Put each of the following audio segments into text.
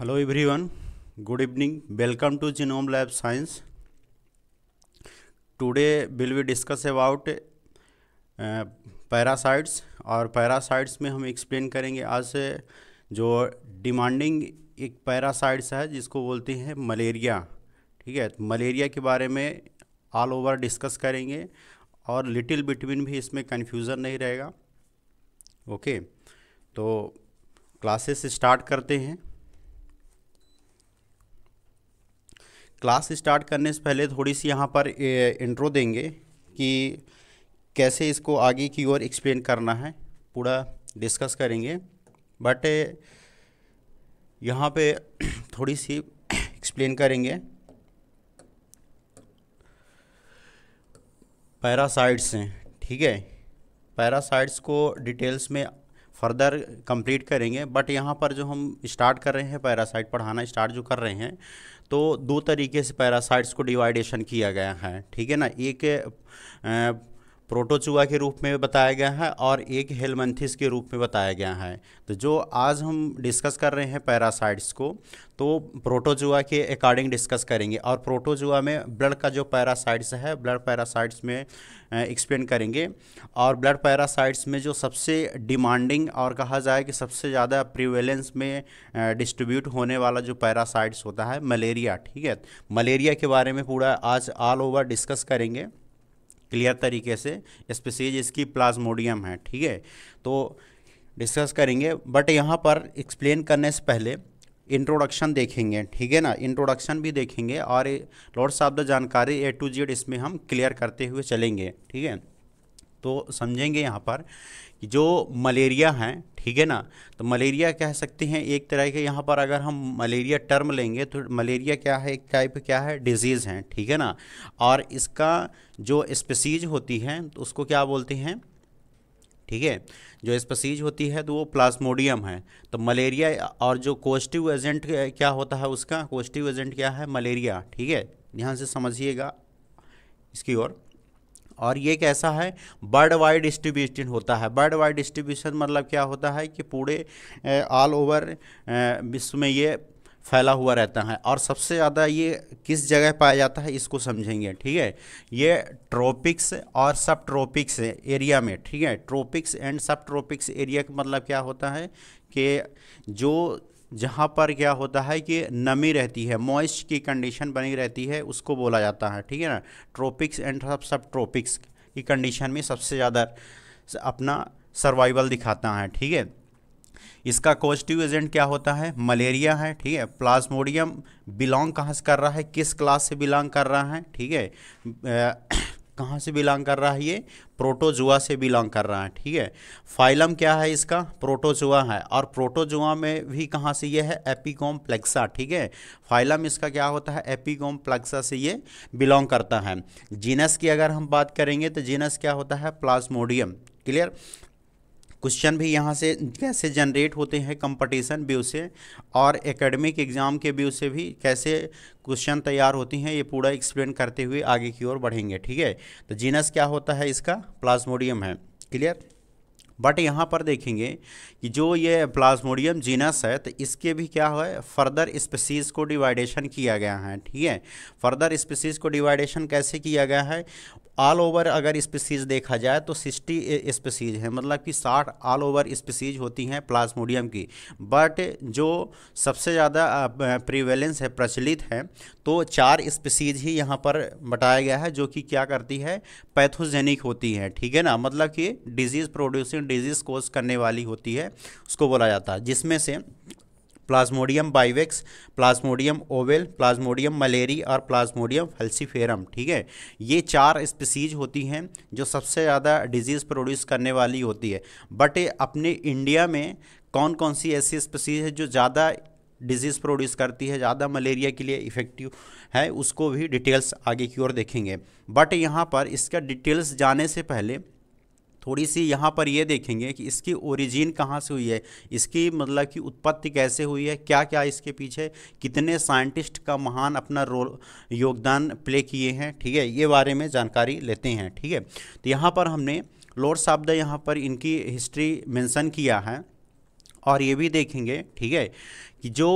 Hello everyone good evening welcome to genome lab science today will we discuss about parasites और parasites में हम explain करेंगे आज से जो डिमांडिंग एक पैरासाइट्स है जिसको बोलते हैं मलेरिया ठीक है तो मलेरिया के बारे में ऑल ओवर डिस्कस करेंगे और लिटिल बिटवीन भी इसमें कन्फ्यूज़न नहीं रहेगा ओके okay, तो क्लासेस स्टार्ट करते हैं क्लास स्टार्ट करने से पहले थोड़ी सी यहाँ पर इंट्रो देंगे कि कैसे इसको आगे की ओर एक्सप्लेन करना है पूरा डिस्कस करेंगे बट यहाँ पे थोड़ी सी एक्सप्लेन करेंगे पैरासाइट्स हैं ठीक है पैरासाइट्स को डिटेल्स में फर्दर कंप्लीट करेंगे बट यहाँ पर जो हम स्टार्ट कर रहे हैं पैरासाइट पढ़ाना स्टार्ट जो कर रहे हैं तो दो तरीके से पैरासाइट्स को डिवाइडेशन किया गया है ठीक है ना एक प्रोटोचुआ के रूप में बताया गया है और एक हेलमंथिस के रूप में बताया गया है तो जो आज हम डिस्कस कर रहे हैं पैरासाइट्स को तो प्रोटोजुआ के अकॉर्डिंग डिस्कस करेंगे और प्रोटोजुआ में ब्लड का जो पैरासाइट्स है ब्लड पैरासाइट्स में एक्सप्लेन करेंगे और ब्लड पैरासाइट्स में जो सबसे डिमांडिंग और कहा जाए कि सबसे ज़्यादा प्रिवेलेंस में डिस्ट्रीब्यूट होने वाला जो पैरासाइट्स होता है मलेरिया ठीक है मलेरिया के बारे में पूरा आज ऑल ओवर डिस्कस करेंगे क्लियर तरीके से स्पेसीज इसकी प्लाज्मोडियम है ठीक है तो डिस्कस करेंगे बट यहाँ पर एक्सप्लेन करने से पहले इंट्रोडक्शन देखेंगे ठीक है ना इंट्रोडक्शन भी देखेंगे और लॉर्ड साहब द जानकारी ए टू जेड इसमें हम क्लियर करते हुए चलेंगे ठीक है तो समझेंगे यहाँ पर कि जो मलेरिया है ठीक है ना तो मलेरिया कह सकते हैं एक तरह के यहाँ पर अगर हम मलेरिया टर्म लेंगे तो मलेरिया क्या है एक टाइप क्या है डिजीज़ है ठीक है ना और इसका जो स्पेसीज होती है तो उसको क्या बोलते हैं ठीक है जो स्पेसीज होती है तो वो प्लास्मोडियम है तो मलेरिया और जो कोस्टिव एजेंट क्या होता है उसका कोस्टिव एजेंट क्या है मलेरिया ठीक है ध्यान से समझिएगा इसकी ओर और ये कैसा है बर्ड वाइड डिस्ट्रीब्यूशन होता है बर्ड वाइड डिस्ट्रीब्यूशन मतलब क्या होता है कि पूरे ऑल ओवर विश्व में ये फैला हुआ रहता है और सबसे ज़्यादा ये किस जगह पाया जाता है इसको समझेंगे ठीक है ये ट्रॉपिक्स और सब ट्रॉपिक्स एरिया में ठीक है tropics and sub tropics area का मतलब क्या होता है कि जो जहाँ पर क्या होता है कि नमी रहती है मॉइस्ट की कंडीशन बनी रहती है उसको बोला जाता है ठीक है ना ट्रॉपिक्स एंड सब सब ट्रॉपिक्स की कंडीशन में सबसे ज़्यादा अपना सर्वाइवल दिखाता है ठीक है इसका कोजटिव एजेंट क्या होता है मलेरिया है ठीक है प्लाज्मोडियम बिलोंग कहाँ से कर रहा है किस क्लास से बिलोंग कर रहा है ठीक है कहाँ से बिलोंग कर रहा है ये प्रोटोजुआ से बिलोंग कर रहा है ठीक है फाइलम क्या है इसका प्रोटोजुआ है और प्रोटोजुआ में भी कहाँ से ये है प्लेक्सा ठीक है फाइलम इसका क्या होता है प्लेक्सा से ये बिलोंग करता है जीनस की अगर हम बात करेंगे तो जीनस क्या होता है प्लाज्मोडियम क्लियर क्वेश्चन भी यहाँ से कैसे जनरेट होते हैं कंपटीशन व्यू से और एकेडमिक एग्ज़ाम के व्यू से भी कैसे क्वेश्चन तैयार होती हैं ये पूरा एक्सप्लेन करते हुए आगे की ओर बढ़ेंगे ठीक है तो जीनस क्या होता है इसका प्लाज्मोडियम है क्लियर बट यहाँ पर देखेंगे कि जो ये प्लाज्मोडियम जीनस है तो इसके भी क्या है फर्दर स्पेसीज़ को डिवाइडेशन किया गया है ठीक है फर्दर स्पेसीज़ को डिवाइडेशन कैसे किया गया है ऑल ओवर अगर स्पीसीज देखा जाए तो सिक्सटी स्पीसीज है मतलब कि साठ ऑल ओवर स्पीसीज होती हैं प्लाज्मोडियम की बट जो सबसे ज़्यादा प्रीवेलेंस है प्रचलित है तो चार स्पीसीज ही यहाँ पर बताया गया है जो कि क्या करती है पैथोजेनिक होती है ठीक है ना मतलब कि डिजीज़ प्रोड्यूसिंग डिजीज़ कोज करने वाली होती है उसको बोला जाता है जिसमें से plasmodium vivax plasmodium ovale plasmodium malariae और प्लाज्मोडियम फल्सीफेरम ठीक है ये चार स्पीसीज होती हैं जो सबसे ज़्यादा डिजीज़ प्रोड्यूस करने वाली होती है बट अपने इंडिया में कौन कौन सी ऐसी स्पीसीज है जो ज़्यादा डिजीज़ प्रोड्यूस करती है ज़्यादा मलेरिया के लिए इफ़ेक्टिव है उसको भी डिटेल्स आगे की ओर देखेंगे बट यहाँ पर इसका डिटेल्स जाने से पहले थोड़ी सी यहाँ पर ये देखेंगे कि इसकी ओरिजिन कहाँ से हुई है इसकी मतलब कि उत्पत्ति कैसे हुई है क्या क्या इसके पीछे कितने साइंटिस्ट का महान अपना रोल योगदान प्ले किए हैं ठीक है ये बारे में जानकारी लेते हैं ठीक है तो यहाँ पर हमने लॉर्ड साहब द यहाँ पर इनकी हिस्ट्री मेंशन किया है और ये भी देखेंगे ठीक है कि जो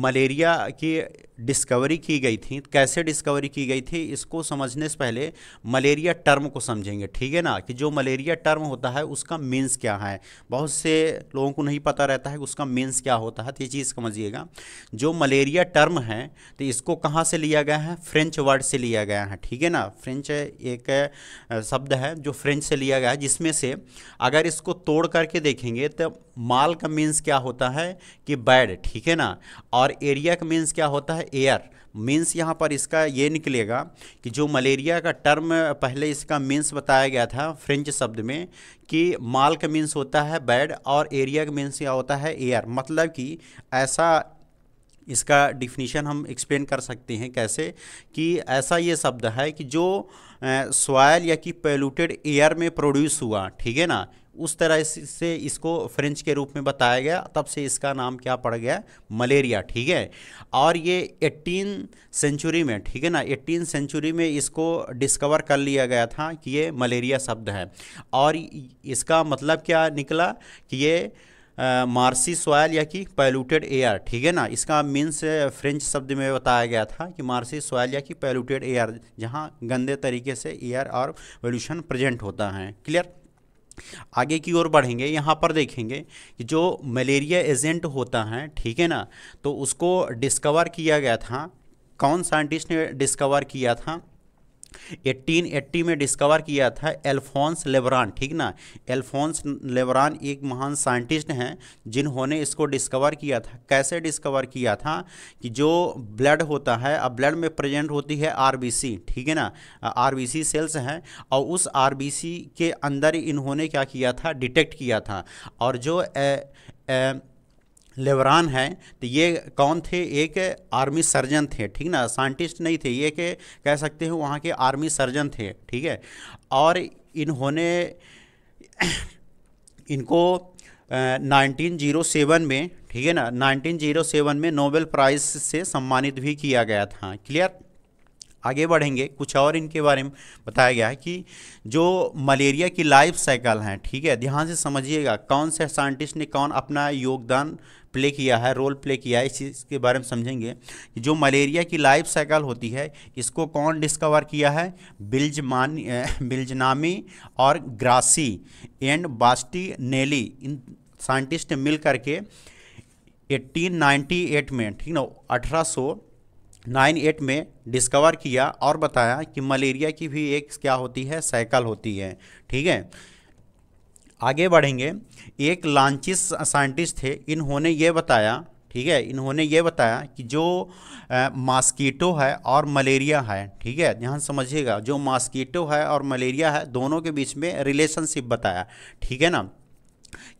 मलेरिया की डिस्कवरी की गई थी कैसे डिस्कवरी की गई थी इसको समझने से पहले मलेरिया टर्म को समझेंगे ठीक है ना कि जो मलेरिया टर्म होता है उसका मीन्स क्या है बहुत से लोगों को नहीं पता रहता है कि उसका मीन्स क्या होता है तो ये चीज़ समझिएगा जो मलेरिया टर्म है तो इसको कहाँ से लिया गया है फ्रेंच वर्ड से लिया गया है ठीक है ना फ्रेंच एक शब्द है जो फ्रेंच से लिया गया है जिसमें से अगर इसको तोड़ करके देखेंगे तो माल का मीन्स क्या होता है कि बैड ठीक है ना और और एरिया का मीन्स क्या होता है एयर मीन्स यहाँ पर इसका ये निकलेगा कि जो मलेरिया का टर्म पहले इसका मीन्स बताया गया था फ्रेंच शब्द में कि माल का मीन्स होता है बेड और एरिया का मीन्स क्या होता है एयर मतलब कि ऐसा इसका डिफिनीशन हम एक्सप्लेन कर सकते हैं कैसे कि ऐसा ये शब्द है कि जो सॉयल या कि पेलूटेड एयर में प्रोड्यूस हुआ ठीक है ना उस तरह से इसको फ्रेंच के रूप में बताया गया तब से इसका नाम क्या पड़ गया मलेरिया ठीक है और ये एट्टीन सेंचुरी में ठीक है ना एट्टीन सेंचुरी में इसको डिस्कवर कर लिया गया था कि ये मलेरिया शब्द है और इसका मतलब क्या निकला कि ये मार्सी सॉयल या कि पैलूटेड एयर ठीक है ना इसका मीन्स फ्रेंच शब्द में बताया गया था कि मार्सी सॉयल या कि पैलूटेड एयर जहाँ गंदे तरीके से एयर और पोल्यूशन प्रेजेंट होता है क्लियर आगे की ओर बढ़ेंगे यहाँ पर देखेंगे कि जो मलेरिया एजेंट होता है ठीक है ना तो उसको डिस्कवर किया गया था कौन साइंटिस्ट ने डिस्कवर किया था 1880 में डिस्कवर किया था एल्फोंस लेबरान ठीक ना एल्फोंस लेबरान एक महान साइंटिस्ट हैं जिन्होंने इसको डिस्कवर किया था कैसे डिस्कवर किया था कि जो ब्लड होता है अब ब्लड में प्रेजेंट होती है आरबीसी ठीक है ना आरबीसी सेल्स हैं और उस आरबीसी के अंदर इन्होंने क्या किया था डिटेक्ट किया था और जो ए, ए, लेवरान है तो ये कौन थे एक आर्मी सर्जन थे ठीक ना साइंटिस्ट नहीं थे ये के कह सकते हैं वहाँ के आर्मी सर्जन थे ठीक है और इन्होंने इनको नाइनटीन जीरो सेवन में ठीक है ना नाइनटीन जीरो सेवन में नोबेल प्राइज़ से सम्मानित भी किया गया था क्लियर आगे बढ़ेंगे कुछ और इनके बारे में बताया गया है कि जो मलेरिया की लाइफ साइकिल हैं ठीक है ध्यान से समझिएगा कौन से साइंटिस्ट ने कौन अपना योगदान प्ले किया है रोल प्ले किया है इस चीज़ के बारे में समझेंगे कि जो मलेरिया की लाइफ साइकिल होती है इसको कौन डिस्कवर किया है बिल्जमान बिल्जनामी और ग्रासी एंड बास्टी नेली इन साइंटिस्ट मिल करके 1898 में ठीक ना अठारह नाइन एट में डिस्कवर किया और बताया कि मलेरिया की भी एक क्या होती है साइकिल होती है ठीक है आगे बढ़ेंगे एक लांचिस साइंटिस्ट थे इन्होंने ये बताया ठीक है इन्होंने ये बताया कि जो मास्कीटो है और मलेरिया है ठीक है ध्यान समझिएगा जो मास्कीटो है और मलेरिया है दोनों के बीच में रिलेशनशिप बताया ठीक है ना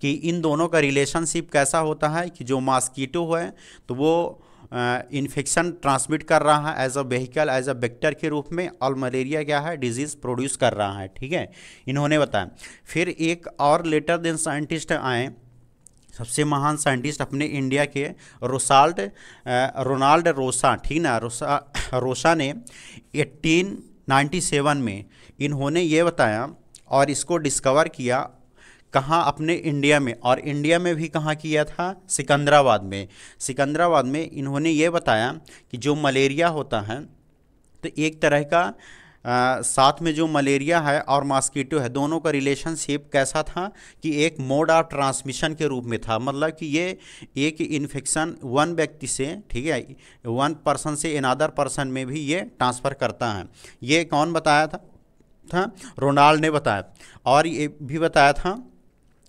कि इन दोनों का रिलेशनशिप कैसा होता है कि जो मास्कीटो है तो वो इन्फेक्शन ट्रांसमिट कर रहा है as a vehicle as a vector के रूप में और मलेरिया क्या है डिजीज़ प्रोड्यूस कर रहा है ठीक है इन्होंने बताया फिर एक और लेटर देन साइंटिस्ट आए सबसे महान साइंटिस्ट अपने इंडिया के रोसाल्ट रोनाल्ड रोसा ठीक ना रोसा रोसा ने 1897 में इन्होंने ये बताया और इसको डिस्कवर किया कहाँ अपने इंडिया में और इंडिया में भी कहाँ किया था सिकंदराबाद में सिकंदराबाद में इन्होंने ये बताया कि जो मलेरिया होता है तो एक तरह का आ, साथ में जो मलेरिया है और मॉस्किटो है दोनों का रिलेशनशिप कैसा था कि एक मोड ऑफ ट्रांसमिशन के रूप में था मतलब कि ये एक इन्फेक्शन वन व्यक्ति से ठीक है वन पर्सन से अनदर पर्सन में भी ये ट्रांसफ़र करता है ये कौन बताया था था रोनाल्ड ने बताया और ये भी बताया था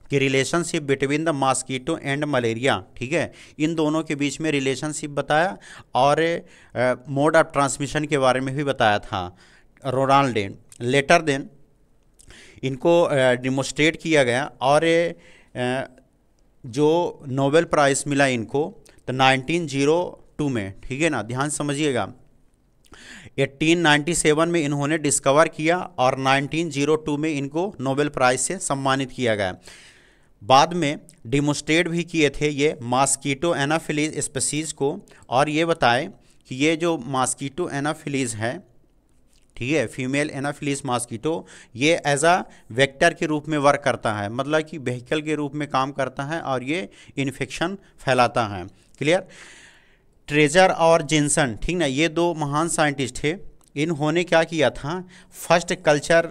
कि relationship between the mosquito and malaria ठीक है इन दोनों के बीच में रिलेशनशिप बताया और मोड ऑफ ट्रांसमिशन के बारे में भी बताया था रोनाल्ड लेटर देन इनको डिमोस्ट्रेट किया गया और जो नोबेल प्राइज़ मिला इनको तो 1902 में ठीक है ना ध्यान समझिएगा 1897 में इन्होंने डिस्कवर किया और 1902 में इनको नोबेल प्राइज़ से सम्मानित किया गया बाद में डिमोस्ट्रेट भी किए थे ये मास्कीटो एनाफिलीज स्पेसीज को और ये बताएं कि ये जो मास्कीटो एनाफिलीज है ठीक है फीमेल एनाफिलीज मास्कीटो ये एज आ वेक्टर के रूप में वर्क करता है मतलब कि व्हीकल के रूप में काम करता है और ये इन्फेक्शन फैलाता है क्लियर ट्रेजर और जेंसन ठीक ना ये दो महान साइंटिस्ट थे इन्होंने क्या किया था फर्स्ट कल्चर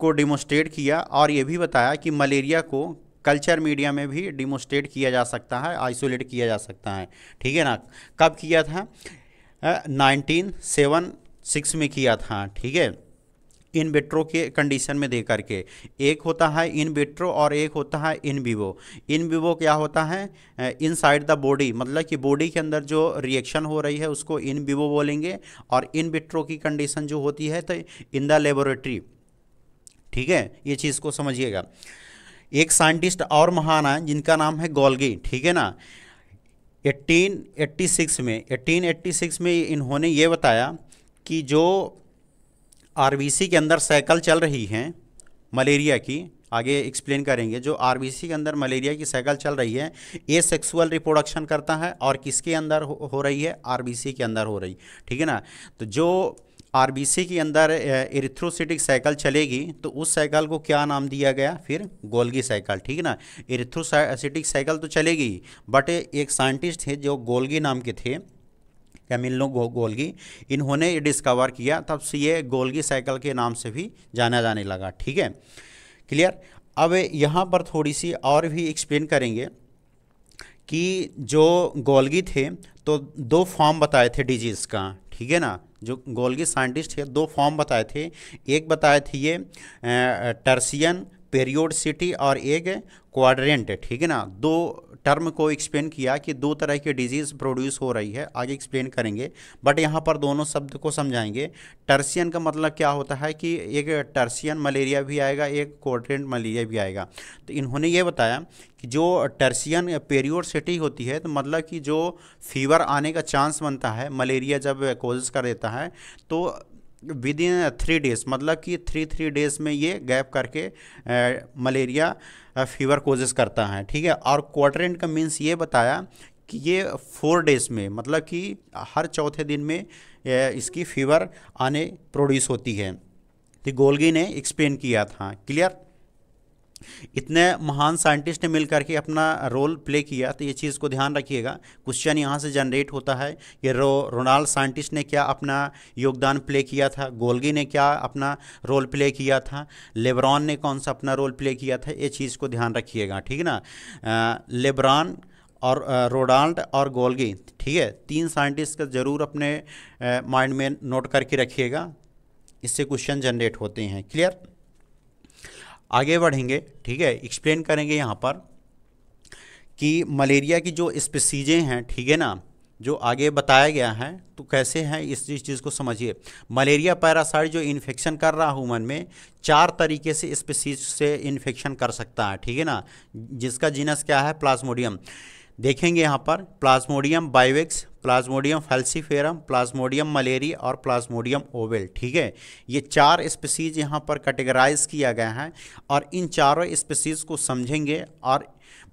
को डिमोस्ट्रेट किया और ये भी बताया कि मलेरिया को कल्चर मीडिया में भी डिमोस्ट्रेट किया जा सकता है आइसोलेट किया जा सकता है ठीक है ना कब किया था नाइनटीन सेवन सिक्स में किया था ठीक है इन बेट्रो के कंडीशन में दे करके एक होता है इन बेट्रो और एक होता है इन विवो इन विवो क्या होता है इन साइड द बॉडी मतलब कि बॉडी के अंदर जो रिएक्शन हो रही है उसको इन विवो बोलेंगे और इन बेट्रो की कंडीशन जो होती है तो इन द लेबोरेटरी ठीक है ये चीज़ को समझिएगा एक साइंटिस्ट और महान है जिनका नाम है गोल्गी ठीक है ना 1886 में 1886 में इन्होंने ये बताया कि जो आरबीसी के अंदर साइकिल चल रही हैं मलेरिया की आगे एक्सप्लेन करेंगे जो आरबीसी के अंदर मलेरिया की साइकिल चल रही है ए सेक्सुअल रिप्रोडक्शन करता है और किसके अंदर हो, हो रही है आरबीसी के अंदर हो रही ठीक है ना तो जो आरबीसी के अंदर इरिथ्रोसिटिक साइकिल चलेगी तो उस साइकिल को क्या नाम दिया गया फिर गोल्गी साइकिल ठीक है ना इरिथ्रोसिटिक साइकिल तो चलेगी बट एक साइंटिस्ट थे जो गोल्गी नाम के थे कैमिलो गो, गोल्गी इन्होंने डिस्कवर किया तब से ये गोल्गी साइकिल के नाम से भी जाना जाने लगा ठीक है क्लियर अब यहाँ पर थोड़ी सी और भी एक्सप्लेन करेंगे कि जो गोल्गी थे तो दो फॉर्म बताए थे डिजीज़ का ठीक है ना जो गोल्गी साइंटिस्ट थे दो फॉर्म बताए थे एक बताए थे ये टर्सियन पेरियोडसिटी और एक क्वाड्रेंट ठीक है ना दो टर्म को एक्सप्लेन किया कि दो तरह की डिजीज़ प्रोड्यूस हो रही है आगे एक्सप्लेन करेंगे बट यहाँ पर दोनों शब्द को समझाएंगे टर्सियन का मतलब क्या होता है कि एक टर्सियन मलेरिया भी आएगा एक क्वाड्रेंट मलेरिया भी आएगा तो इन्होंने ये बताया कि जो टर्सियन सिटी होती है तो मतलब कि जो फीवर आने का चांस बनता है मलेरिया जब कोजेस कर देता है तो विद इन थ्री डेज मतलब कि थ्री थ्री डेज में ये गैप करके आ, मलेरिया फीवर कोजेस करता है ठीक है और क्वाड्रेंट का मीन्स ये बताया कि ये फोर डेज में मतलब कि हर चौथे दिन में uh, इसकी फीवर आने प्रोड्यूस होती है तो गोल्गी ने एक्सप्लेन किया था क्लियर इतने महान साइंटिस्ट ने मिल करके अपना रोल प्ले किया तो ये चीज़ को ध्यान रखिएगा क्वेश्चन यहाँ से जनरेट होता है कि रो रोनाल्ड साइंटिस्ट ने क्या अपना योगदान प्ले किया था गोलगी ने क्या अपना रोल प्ले किया था लेबरॉन ने कौन सा अपना रोल प्ले किया था ये चीज़ को ध्यान रखिएगा ठीक ना लेबरॉन और रोनाल्ड और गोल्गी ठीक है तीन साइंटिस्ट का ज़रूर अपने माइंड में नोट करके रखिएगा इससे क्वेश्चन जनरेट होते हैं क्लियर आगे बढ़ेंगे ठीक है एक्सप्लेन करेंगे यहाँ पर कि मलेरिया की जो स्पेसीजें हैं ठीक है ना जो आगे बताया गया है तो कैसे हैं इस चीज़ को समझिए मलेरिया पैरासाइड जो इन्फेक्शन कर रहा मन में चार तरीके से स्पेसीज से इन्फेक्शन कर सकता है ठीक है ना जिसका जीनस क्या है प्लाज्मोडियम देखेंगे यहाँ पर plasmodium vivax plasmodium falciparum plasmodium malariae और प्लाज्मोडियम ओवेल ठीक है ये चार स्पीसीज यहाँ पर कैटेगराइज किया गया है और इन चारों स्पीसीज़ को समझेंगे और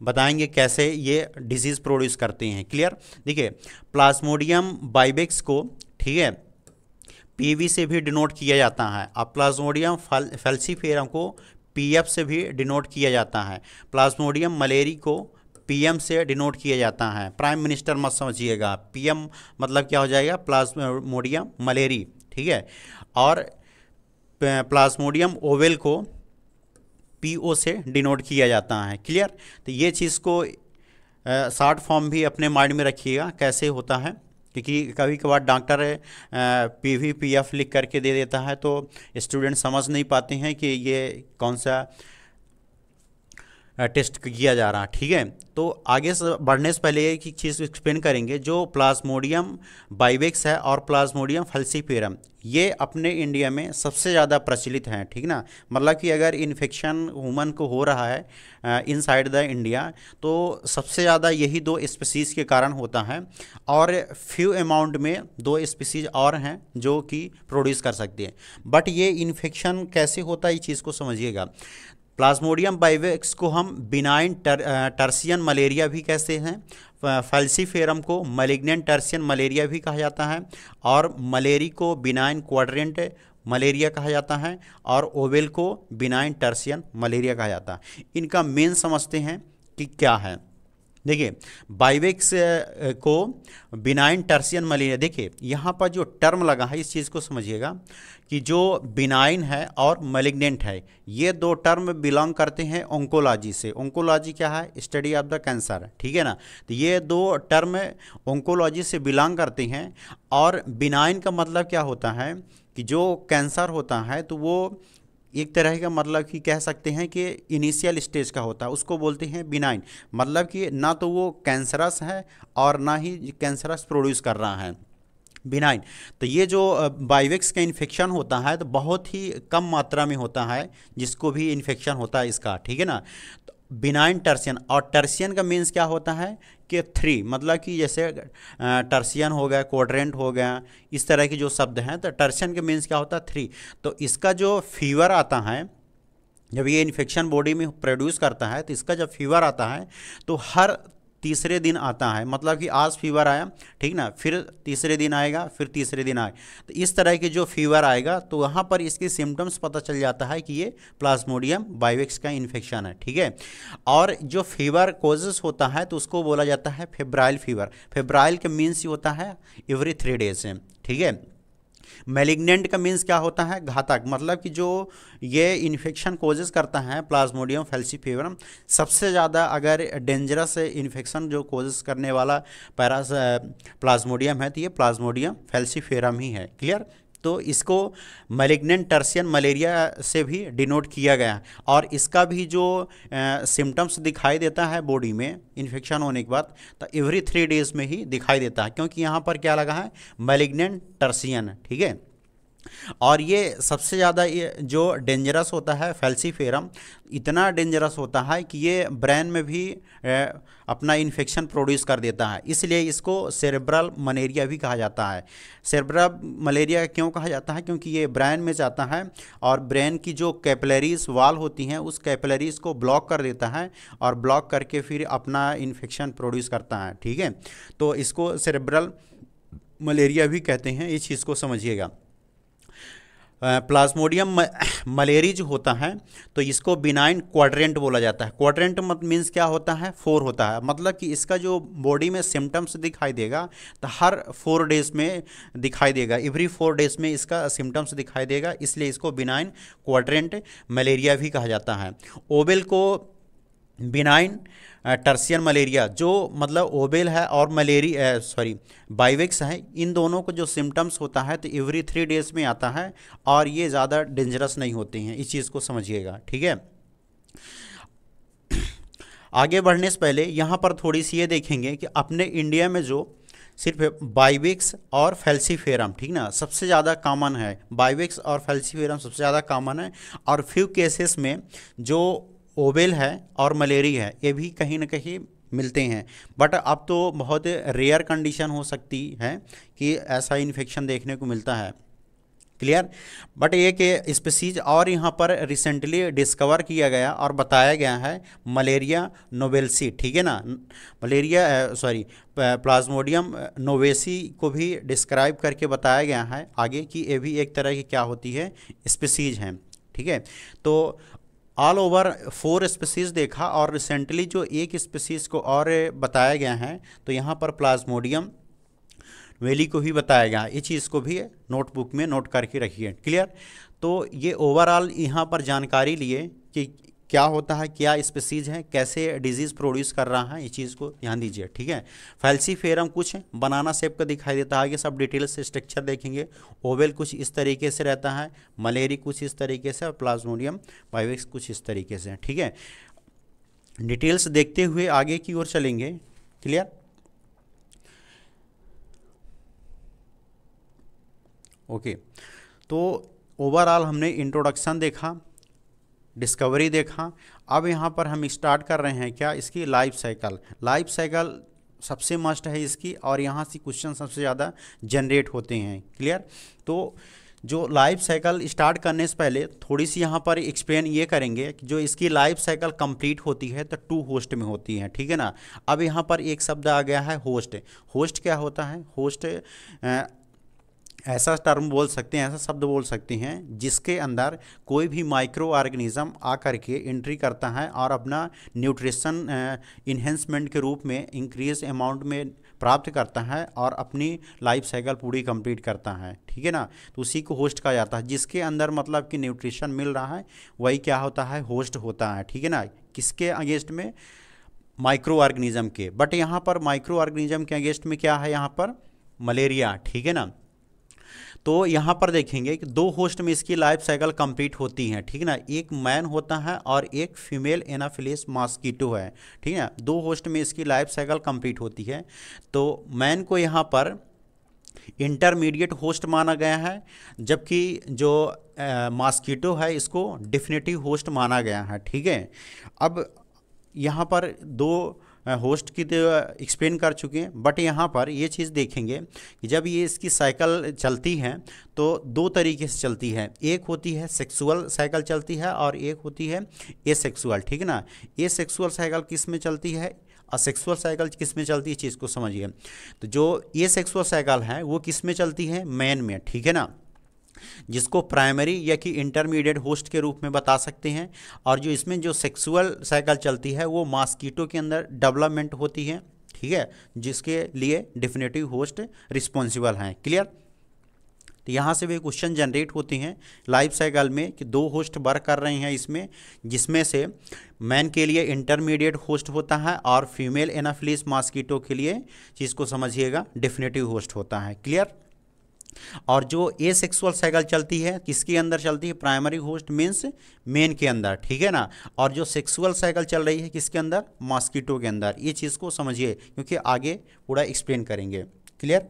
बताएंगे कैसे ये डिजीज़ प्रोड्यूस करते हैं क्लियर देखिए प्लाज्मोडियम बाइबेक्स को ठीक है पीवी से भी डिनोट किया जाता है और प्लाज्मोडियम फल फेल्सीफेरम को पीएफ से भी डिनोट किया जाता है प्लाज्मोडियम मलेरी को पीएम से डिनोट किया जाता है प्राइम मिनिस्टर मत समझिएगा पीएम मतलब क्या हो जाएगा प्लाज्मोडियम मलेरी ठीक है और प्लाज्मोडियम ओवेल को पीओ से डिनोट किया जाता है क्लियर तो ये चीज़ को शार्ट फॉर्म भी अपने माइंड में रखिएगा कैसे होता है क्योंकि कभी कभार doctor P V P F लिख करके दे देता है तो स्टूडेंट समझ नहीं पाते हैं कि ये कौन सा टेस्ट किया जा रहा है ठीक है तो आगे से बढ़ने से पहले एक चीज़ एक्सप्लेन करेंगे जो प्लाज्मोडियम बाइवेक्स है और प्लाज्मोडियम फल्सीफेरम ये अपने इंडिया में सबसे ज़्यादा प्रचलित हैं ठीक ना मतलब कि अगर इन्फेक्शन वुमन को हो रहा है इन साइड द इंडिया तो सबसे ज़्यादा यही दो स्पीसीज़ के कारण होता है और फ्यू अमाउंट में दो स्पीसीज़ और हैं जो कि प्रोड्यूस कर सकती हैं बट ये इन्फेक्शन कैसे होता है इस चीज़ को समझिएगा प्लाज्मोडियम बाइवेक्स को हम बिनाइन टर, टर्सियन मलेरिया भी कहते हैं फैल्सीफेरम को मलिग्नेंट टर्सियन मलेरिया भी कहा जाता है और मलेरी को बिनाइन क्वाड्रेंट मलेरिया कहा जाता है और ओवेल को बिनाइन टर्सियन मलेरिया कहा जाता है इनका मेन समझते हैं कि क्या है देखिए बाइवेक्स को बिनाइन टर्सियन मलेरिया देखिए यहाँ पर जो टर्म लगा है इस चीज़ को समझिएगा कि जो बिनाइन है और मलिग्नेंट है ये दो टर्म बिलोंग करते हैं ओंकोलॉजी से ओंकोलॉजी क्या है स्टडी ऑफ द कैंसर ठीक है ना तो ये दो टर्म ओंकोलॉजी से बिलोंग करते हैं और बिनाइन का मतलब क्या होता है कि जो कैंसर होता है तो वो एक तरह का मतलब कि कह सकते हैं कि इनिशियल स्टेज का होता है उसको बोलते हैं बिनाइन मतलब कि ना तो वो कैंसरस है और ना ही कैंसरस प्रोड्यूस कर रहा है बिनाइन तो ये जो बाइवेक्स का इन्फेक्शन होता है तो बहुत ही कम मात्रा में होता है जिसको भी इन्फेक्शन होता है इसका ठीक है ना बिनाइन तो टर्सियन और टर्सियन का मीन्स क्या होता है के थ्री मतलब कि जैसे टर्सियन हो गया क्वाड्रेंट हो गया इस तरह के जो शब्द हैं तो टर्सियन के मीन्स क्या होता है थ्री तो इसका जो फीवर आता है जब ये इन्फेक्शन बॉडी में प्रोड्यूस करता है तो इसका जब फीवर आता है तो हर तीसरे दिन आता है मतलब कि आज फीवर आया ठीक ना फिर तीसरे दिन आएगा फिर तीसरे दिन आए तो इस तरह के जो फीवर आएगा तो वहाँ पर इसके सिम्टम्स पता चल जाता है कि ये प्लाज्मोडियम बाइवेक्स का इन्फेक्शन है ठीक है और जो फीवर कोजेस होता है तो उसको बोला जाता है फेब्राइल फीवर फेब्राइल के मीन्स ही होता है एवरी थ्री डेज ठीक है मेलिग्नेंट का मीन्स क्या होता है घातक मतलब कि जो ये इन्फेक्शन कोजेस करता है प्लाज्मोडियम फेल्सीफीवरम सबसे ज़्यादा अगर डेंजरस इन्फेक्शन जो कोजेस करने वाला पैरास प्लाज्मोडियम है तो ये प्लाज्मोडियम फेल्सीफेरम ही है क्लियर तो इसको मेलिग्नेंट टर्सियन मलेरिया से भी डिनोट किया गया और इसका भी जो सिम्टम्स दिखाई देता है बॉडी में इन्फेक्शन होने के बाद तो एवरी थ्री डेज में ही दिखाई देता है क्योंकि यहाँ पर क्या लगा है मेलिग्नेंट टर्सियन ठीक है और ये सबसे ज़्यादा ये जो डेंजरस होता है फेल्सीफेरम इतना डेंजरस होता है कि ये ब्रेन में भी अपना इन्फेक्शन प्रोड्यूस कर देता है इसलिए इसको सेरेब्रल मलेरिया भी कहा जाता है सेरेब्रल मलेरिया क्यों कहा जाता है क्योंकि ये ब्रेन में जाता है और ब्रेन की जो कैपलरीज वाल होती हैं उस कैपलरीज को ब्लॉक कर देता है और ब्लॉक करके फिर अपना इन्फेक्शन प्रोड्यूस करता है ठीक है तो इसको सेरेब्रल मलेरिया भी कहते हैं इस चीज़ को समझिएगा प्लाज्मोडियम मलेरी जो होता है तो इसको बिनाइन क्वाड्रेंट बोला जाता है क्वाड्रेंट मत मीन्स क्या होता है फोर होता है मतलब कि इसका जो बॉडी में सिम्टम्स दिखाई देगा तो हर फोर डेज में दिखाई देगा एवरी फोर डेज में इसका सिम्टम्स दिखाई देगा इसलिए इसको बिनाइन क्वाड्रेंट मलेरिया भी कहा जाता है ओबेल को बिनाइन टर्सियन मलेरिया जो मतलब ओबेल है और मलेरिया सॉरी बाइविक्स है इन दोनों को जो सिम्टम्स होता है तो एवरी थ्री डेज में आता है और ये ज़्यादा डेंजरस नहीं होते हैं इस चीज़ को समझिएगा ठीक है आगे बढ़ने से पहले यहाँ पर थोड़ी सी ये देखेंगे कि अपने इंडिया में जो सिर्फ बाइविक्स और फेल्सीफेरम ठीक ना सबसे ज़्यादा कॉमन है बाइविक्स और फेल्सीफेरम सबसे ज़्यादा कॉमन है और फ्यू केसेस में जो ओबेल है और मलेरिया है ये भी कहीं ना कहीं मिलते हैं बट अब तो बहुत रेयर कंडीशन हो सकती है कि ऐसा इन्फेक्शन देखने को मिलता है क्लियर बट ये कि और यहाँ पर रिसेंटली डिस्कवर किया गया और बताया गया है मलेरिया नोवेलसी ठीक है ना मलेरिया सॉरी प्लाज्मोडियम नोवेसी को भी डिस्क्राइब करके बताया गया है आगे कि ये भी एक तरह की क्या होती है स्पेसीज हैं ठीक है तो ऑल ओवर फोर स्पीसीज देखा और रिसेंटली जो एक स्पीसीज को और बताया गया है तो यहाँ पर प्लाज्मोडियम वैली को भी बताया गया ये चीज़ को भी नोटबुक में नोट करके रखिए क्लियर तो ये ओवरऑल यहाँ पर जानकारी लिए कि क्या होता है क्या स्पेसीज है कैसे डिजीज़ प्रोड्यूस कर रहा है इस चीज़ को ध्यान दीजिए ठीक है फैल्सीफेरम कुछ बनाना सेप का दिखाई देता है ये सब डिटेल्स स्ट्रक्चर देखेंगे ओवेल कुछ इस तरीके से रहता है मलेरी कुछ इस तरीके से और प्लाज्मोडियम बायोवेक्स कुछ इस तरीके से ठीक है डिटेल्स देखते हुए आगे की ओर चलेंगे क्लियर ओके तो ओवरऑल हमने इंट्रोडक्शन देखा डिस्कवरी देखा अब यहाँ पर हम स्टार्ट कर रहे हैं क्या इसकी लाइफ साइकिल लाइफ साइकिल सबसे मस्ट है इसकी और यहाँ से क्वेश्चन सबसे ज़्यादा जनरेट होते हैं क्लियर तो जो लाइफ साइकिल स्टार्ट करने से पहले थोड़ी सी यहाँ पर एक्सप्लेन ये करेंगे कि जो इसकी लाइफ साइकिल कंप्लीट होती है तो टू होस्ट में होती है ठीक है ना अब यहाँ पर एक शब्द आ गया है होस्ट होस्ट क्या होता है होस्ट ऐसा टर्म बोल सकते हैं ऐसा शब्द बोल सकते हैं जिसके अंदर कोई भी माइक्रो ऑर्गेनिज्म आ के एंट्री करता है और अपना न्यूट्रिशन इन्हेंसमेंट के रूप में इंक्रीज अमाउंट में प्राप्त करता है और अपनी लाइफ साइकिल पूरी कंप्लीट करता है ठीक है ना तो उसी को होस्ट कहा जाता है जिसके अंदर मतलब कि न्यूट्रिशन मिल रहा है वही क्या होता है होस्ट होता है ठीक है ना किसके अगेंस्ट में माइक्रो ऑर्गेनिज्म के बट यहाँ पर माइक्रो ऑर्गेनिज्म के अगेंस्ट में क्या है यहाँ पर मलेरिया ठीक है ना तो यहाँ पर देखेंगे कि दो होस्ट में इसकी लाइफ साइकिल कंप्लीट होती है ठीक ना एक मैन होता है और एक फीमेल एनाफिलिस मॉस्किटो है ठीक है दो होस्ट में इसकी लाइफ साइकिल कंप्लीट होती है तो मैन को यहाँ पर इंटरमीडिएट होस्ट माना गया है जबकि जो मॉस्किटो है इसको डिफिनेटिव होस्ट माना गया है ठीक है अब यहाँ पर दो होस्ट की तो एक्सप्लेन कर चुके हैं बट यहाँ पर ये चीज़ देखेंगे कि जब ये इसकी साइकिल चलती है तो दो तरीके से चलती है एक होती है सेक्सुअल साइकिल चलती है और एक होती है ए सेक्सुअल ठीक है ना ए सेक्सुअल साइकिल किस में चलती है असेक्सुअल साइकिल किस में चलती है चीज़ को समझिए तो जो ए सेक्सुअल साइकिल है वो किस में चलती है मैन में ठीक है ना जिसको प्राइमरी या कि इंटरमीडिएट होस्ट के रूप में बता सकते हैं और जो इसमें जो सेक्सुअल साइकिल चलती है वो मास्कीटो के अंदर डेवलपमेंट होती है ठीक है जिसके लिए डिफिनेटिव होस्ट रिस्पॉन्सिबल हैं क्लियर तो यहाँ से भी क्वेश्चन जनरेट होते हैं लाइफ साइकिल में कि दो होस्ट वर्क कर रहे हैं इसमें जिसमें से मैन के लिए इंटरमीडिएट होस्ट होता है और फीमेल एनाफिलिस मास्कीटो के लिए चीज़ को समझिएगा डिफिनेटिव होस्ट होता है क्लियर और जो ए सेक्सुअल साइकिल चलती है किसके अंदर चलती है प्राइमरी होस्ट मीन्स मेन के अंदर ठीक है ना और जो सेक्सुअल साइकिल चल रही है किसके अंदर मॉस्किटो के अंदर ये चीज़ को समझिए क्योंकि आगे पूरा एक्सप्लेन करेंगे क्लियर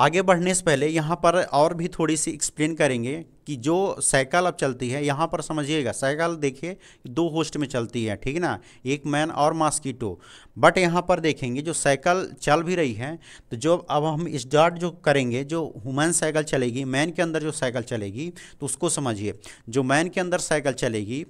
आगे बढ़ने से पहले यहाँ पर और भी थोड़ी सी एक्सप्लेन करेंगे कि जो साइकिल अब चलती है यहाँ पर समझिएगा साइकिल देखिए दो होस्ट में चलती है ठीक ना एक मैन और मास्कीटो बट यहाँ पर देखेंगे जो साइकिल चल भी रही है तो जो अब हम स्टार्ट जो करेंगे जो हुमैन साइकिल चलेगी मैन के अंदर जो साइकिल चलेगी तो उसको समझिए जो मैन के अंदर साइकिल चलेगी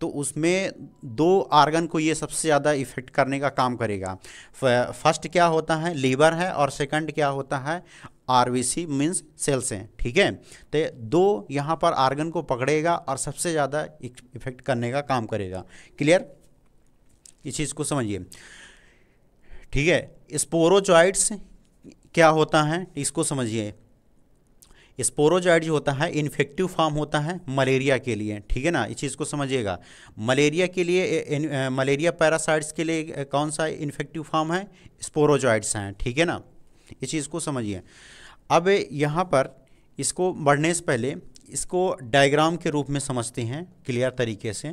तो उसमें दो आर्गन को ये सबसे ज़्यादा इफेक्ट करने का काम करेगा फर्स्ट क्या होता है लीवर है और सेकंड क्या होता है R B C means cells हैं ठीक है तो दो यहाँ पर आर्गन को पकड़ेगा और सबसे ज़्यादा इफेक्ट करने का काम करेगा क्लियर इस चीज़ को समझिए ठीक है स्पोरोजॉइड्स क्या होता है इसको समझिए स्पोरोजॉइड जो होता है इन्फेक्टिव फॉर्म होता है मलेरिया के लिए ठीक है ना इस चीज़ को समझिएगा मलेरिया के लिए मलेरिया पैरासाइट्स के लिए कौन सा इन्फेक्टिव फॉर्म है स्पोरोजॉइड्स हैं ठीक है ना इस चीज़ को समझिए अब यहाँ पर इसको बढ़ने से पहले इसको डायग्राम के रूप में समझते हैं क्लियर तरीके से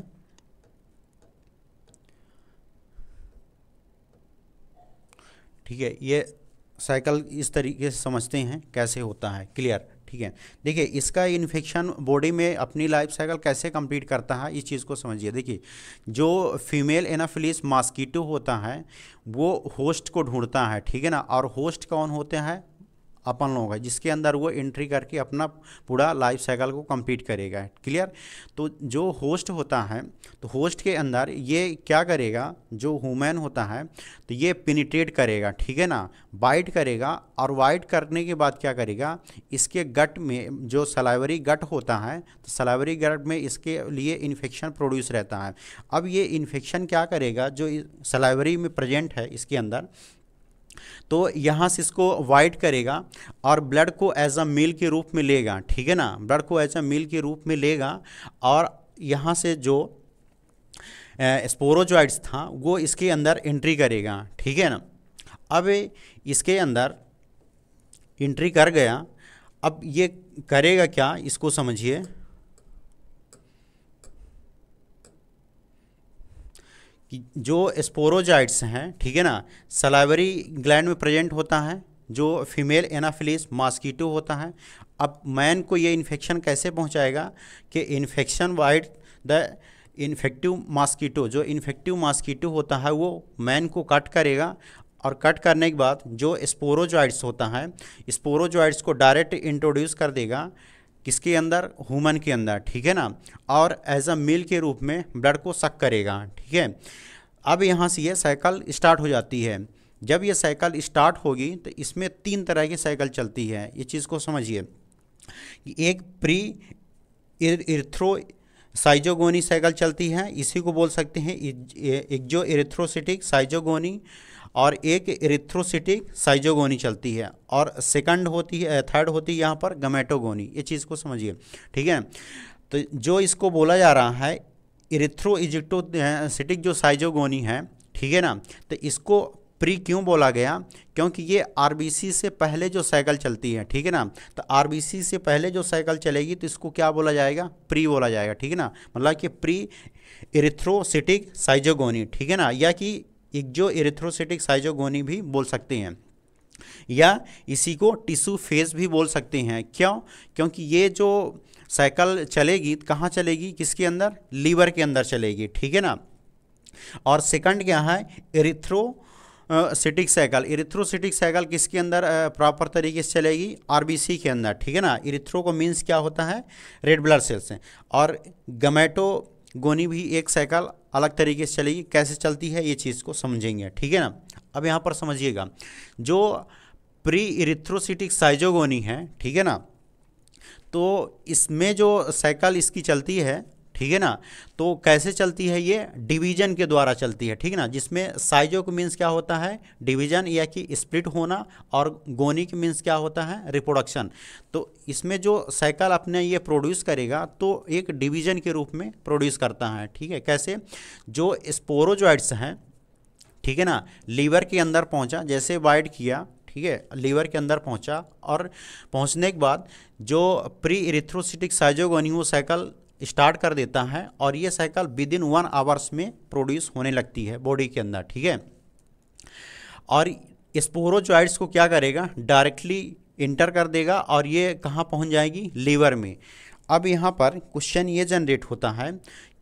ठीक है ये साइकिल इस तरीके से समझते हैं कैसे होता है क्लियर ठीक है देखिए इसका इन्फेक्शन बॉडी में अपनी लाइफ साइकिल कैसे कंप्लीट करता है इस चीज़ को समझिए देखिए जो फीमेल एनाफिलिस मास्कीटो होता है वो होस्ट को ढूंढता है ठीक है ना और होस्ट कौन होते हैं अपन लोग हैं जिसके अंदर वो एंट्री करके अपना पूरा लाइफ साइकिल को कंप्लीट करेगा क्लियर तो जो होस्ट होता है तो होस्ट के अंदर ये क्या करेगा जो हुमैन होता है तो ये पिनिट्रेट करेगा ठीक है ना बाइट करेगा और वाइट करने के बाद क्या करेगा इसके गट में जो सलाइवरी गट होता है तो सलाइवरी गट में इसके लिए इन्फेक्शन प्रोड्यूस रहता है अब ये इन्फेक्शन क्या करेगा जो सलाइवरी में प्रजेंट है इसके अंदर तो यहाँ से इसको वाइट करेगा और ब्लड को एज अ मील के रूप में लेगा ठीक है ना ब्लड को एज अ मील के रूप में लेगा और यहाँ से जो स्पोरोजॉइड्स था वो इसके अंदर एंट्री करेगा ठीक है ना अब इसके अंदर एंट्री कर गया अब ये करेगा क्या इसको समझिए कि जो स्पोरोजाइट्स हैं ठीक है ना सलाइवरी ग्लैंड में प्रेजेंट होता है जो फीमेल एनाफिलिस मॉस्किटो होता है अब मैन को ये इन्फेक्शन कैसे पहुंचाएगा कि infection with the infective mosquito जो इन्फेक्टिव मॉस्किटो होता है वो मैन को कट करेगा और कट करने के बाद जो स्पोरोजाइट्स होता है स्पोरोजाइट्स को डायरेक्ट इंट्रोड्यूस कर देगा किसके अंदर हुमन के अंदर ठीक है ना और एज अ मेल के रूप में ब्लड को सक करेगा ठीक है अब यहाँ से ये साइकिल स्टार्ट हो जाती है जब ये साइकिल स्टार्ट होगी तो इसमें तीन तरह की साइकिल चलती है ये चीज़ को समझिए एक प्री इर्थ्रो साइजोगोनी साइकिल चलती है इसी को बोल सकते हैं जो इरेथ्रोसिटिक साइजोगोनी और एक इरिथ्रोसिटिक साइजोगोनी चलती है और सेकंड होती है थर्ड होती है यहाँ पर गमेटोगोनी ये चीज़ को समझिए ठीक है तो जो इसको बोला जा रहा है इरिथ्रो इजिक्टो सिटिक जो साइजोगोनी है ठीक है ना तो इसको प्री क्यों बोला गया क्योंकि ये आरबीसी से पहले जो साइकिल चलती है ठीक है ना तो आरबीसी से पहले जो साइकिल चलेगी तो इसको क्या बोला जाएगा प्री बोला जाएगा ठीक है ना मतलब कि प्री इरिथ्रोसिटिक साइजोगोनी ठीक है ना या कि इग्जो एरिथ्रोसिटिक साइजोगोनी भी बोल सकते हैं या इसी को टिश्यू फेज भी बोल सकते हैं क्यों क्योंकि ये जो साइकिल चलेगी कहाँ चलेगी किसके अंदर लीवर के अंदर चलेगी ठीक है ना और सेकंड क्या है erythrocytic cycle erythrocytic cycle किसके अंदर प्रॉपर तरीके से चलेगी आरबीसी के अंदर ठीक है ना इरिथ्रो को मीन्स क्या होता है रेड ब्लड सेल्स से और गमेटो गोनी भी एक साइकिल अलग तरीके से चलेगी कैसे चलती है ये चीज़ को समझेंगे ठीक है ना अब यहाँ पर समझिएगा जो प्री इरिथ्रोसिटिक साइजोगोनी है ठीक है ना तो इसमें जो साइकिल इसकी चलती है ठीक है ना तो कैसे चलती है ये डिवीजन के द्वारा चलती है ठीक है ना जिसमें साइजो को मीन्स क्या होता है डिवीजन या कि स्प्लिट होना और गोनिक मीन्स क्या होता है रिप्रोडक्शन तो इसमें जो साइकिल अपने ये प्रोड्यूस करेगा तो एक डिवीजन के रूप में प्रोड्यूस करता है ठीक है कैसे जो स्पोरोजॉइड्स हैं ठीक है ना लीवर के अंदर पहुँचा जैसे वाइड किया ठीक है लीवर के अंदर पहुंचा और पहुंचने के बाद जो pre erythrocytic schizogony cycle start कर देता है और ये cycle within one hours में प्रोड्यूस होने लगती है बॉडी के अंदर ठीक है और स्पोरोजॉइड्स को क्या करेगा डायरेक्टली इंटर कर देगा और ये कहाँ पहुँच जाएगी लीवर में अब यहाँ पर क्वेश्चन ये जनरेट होता है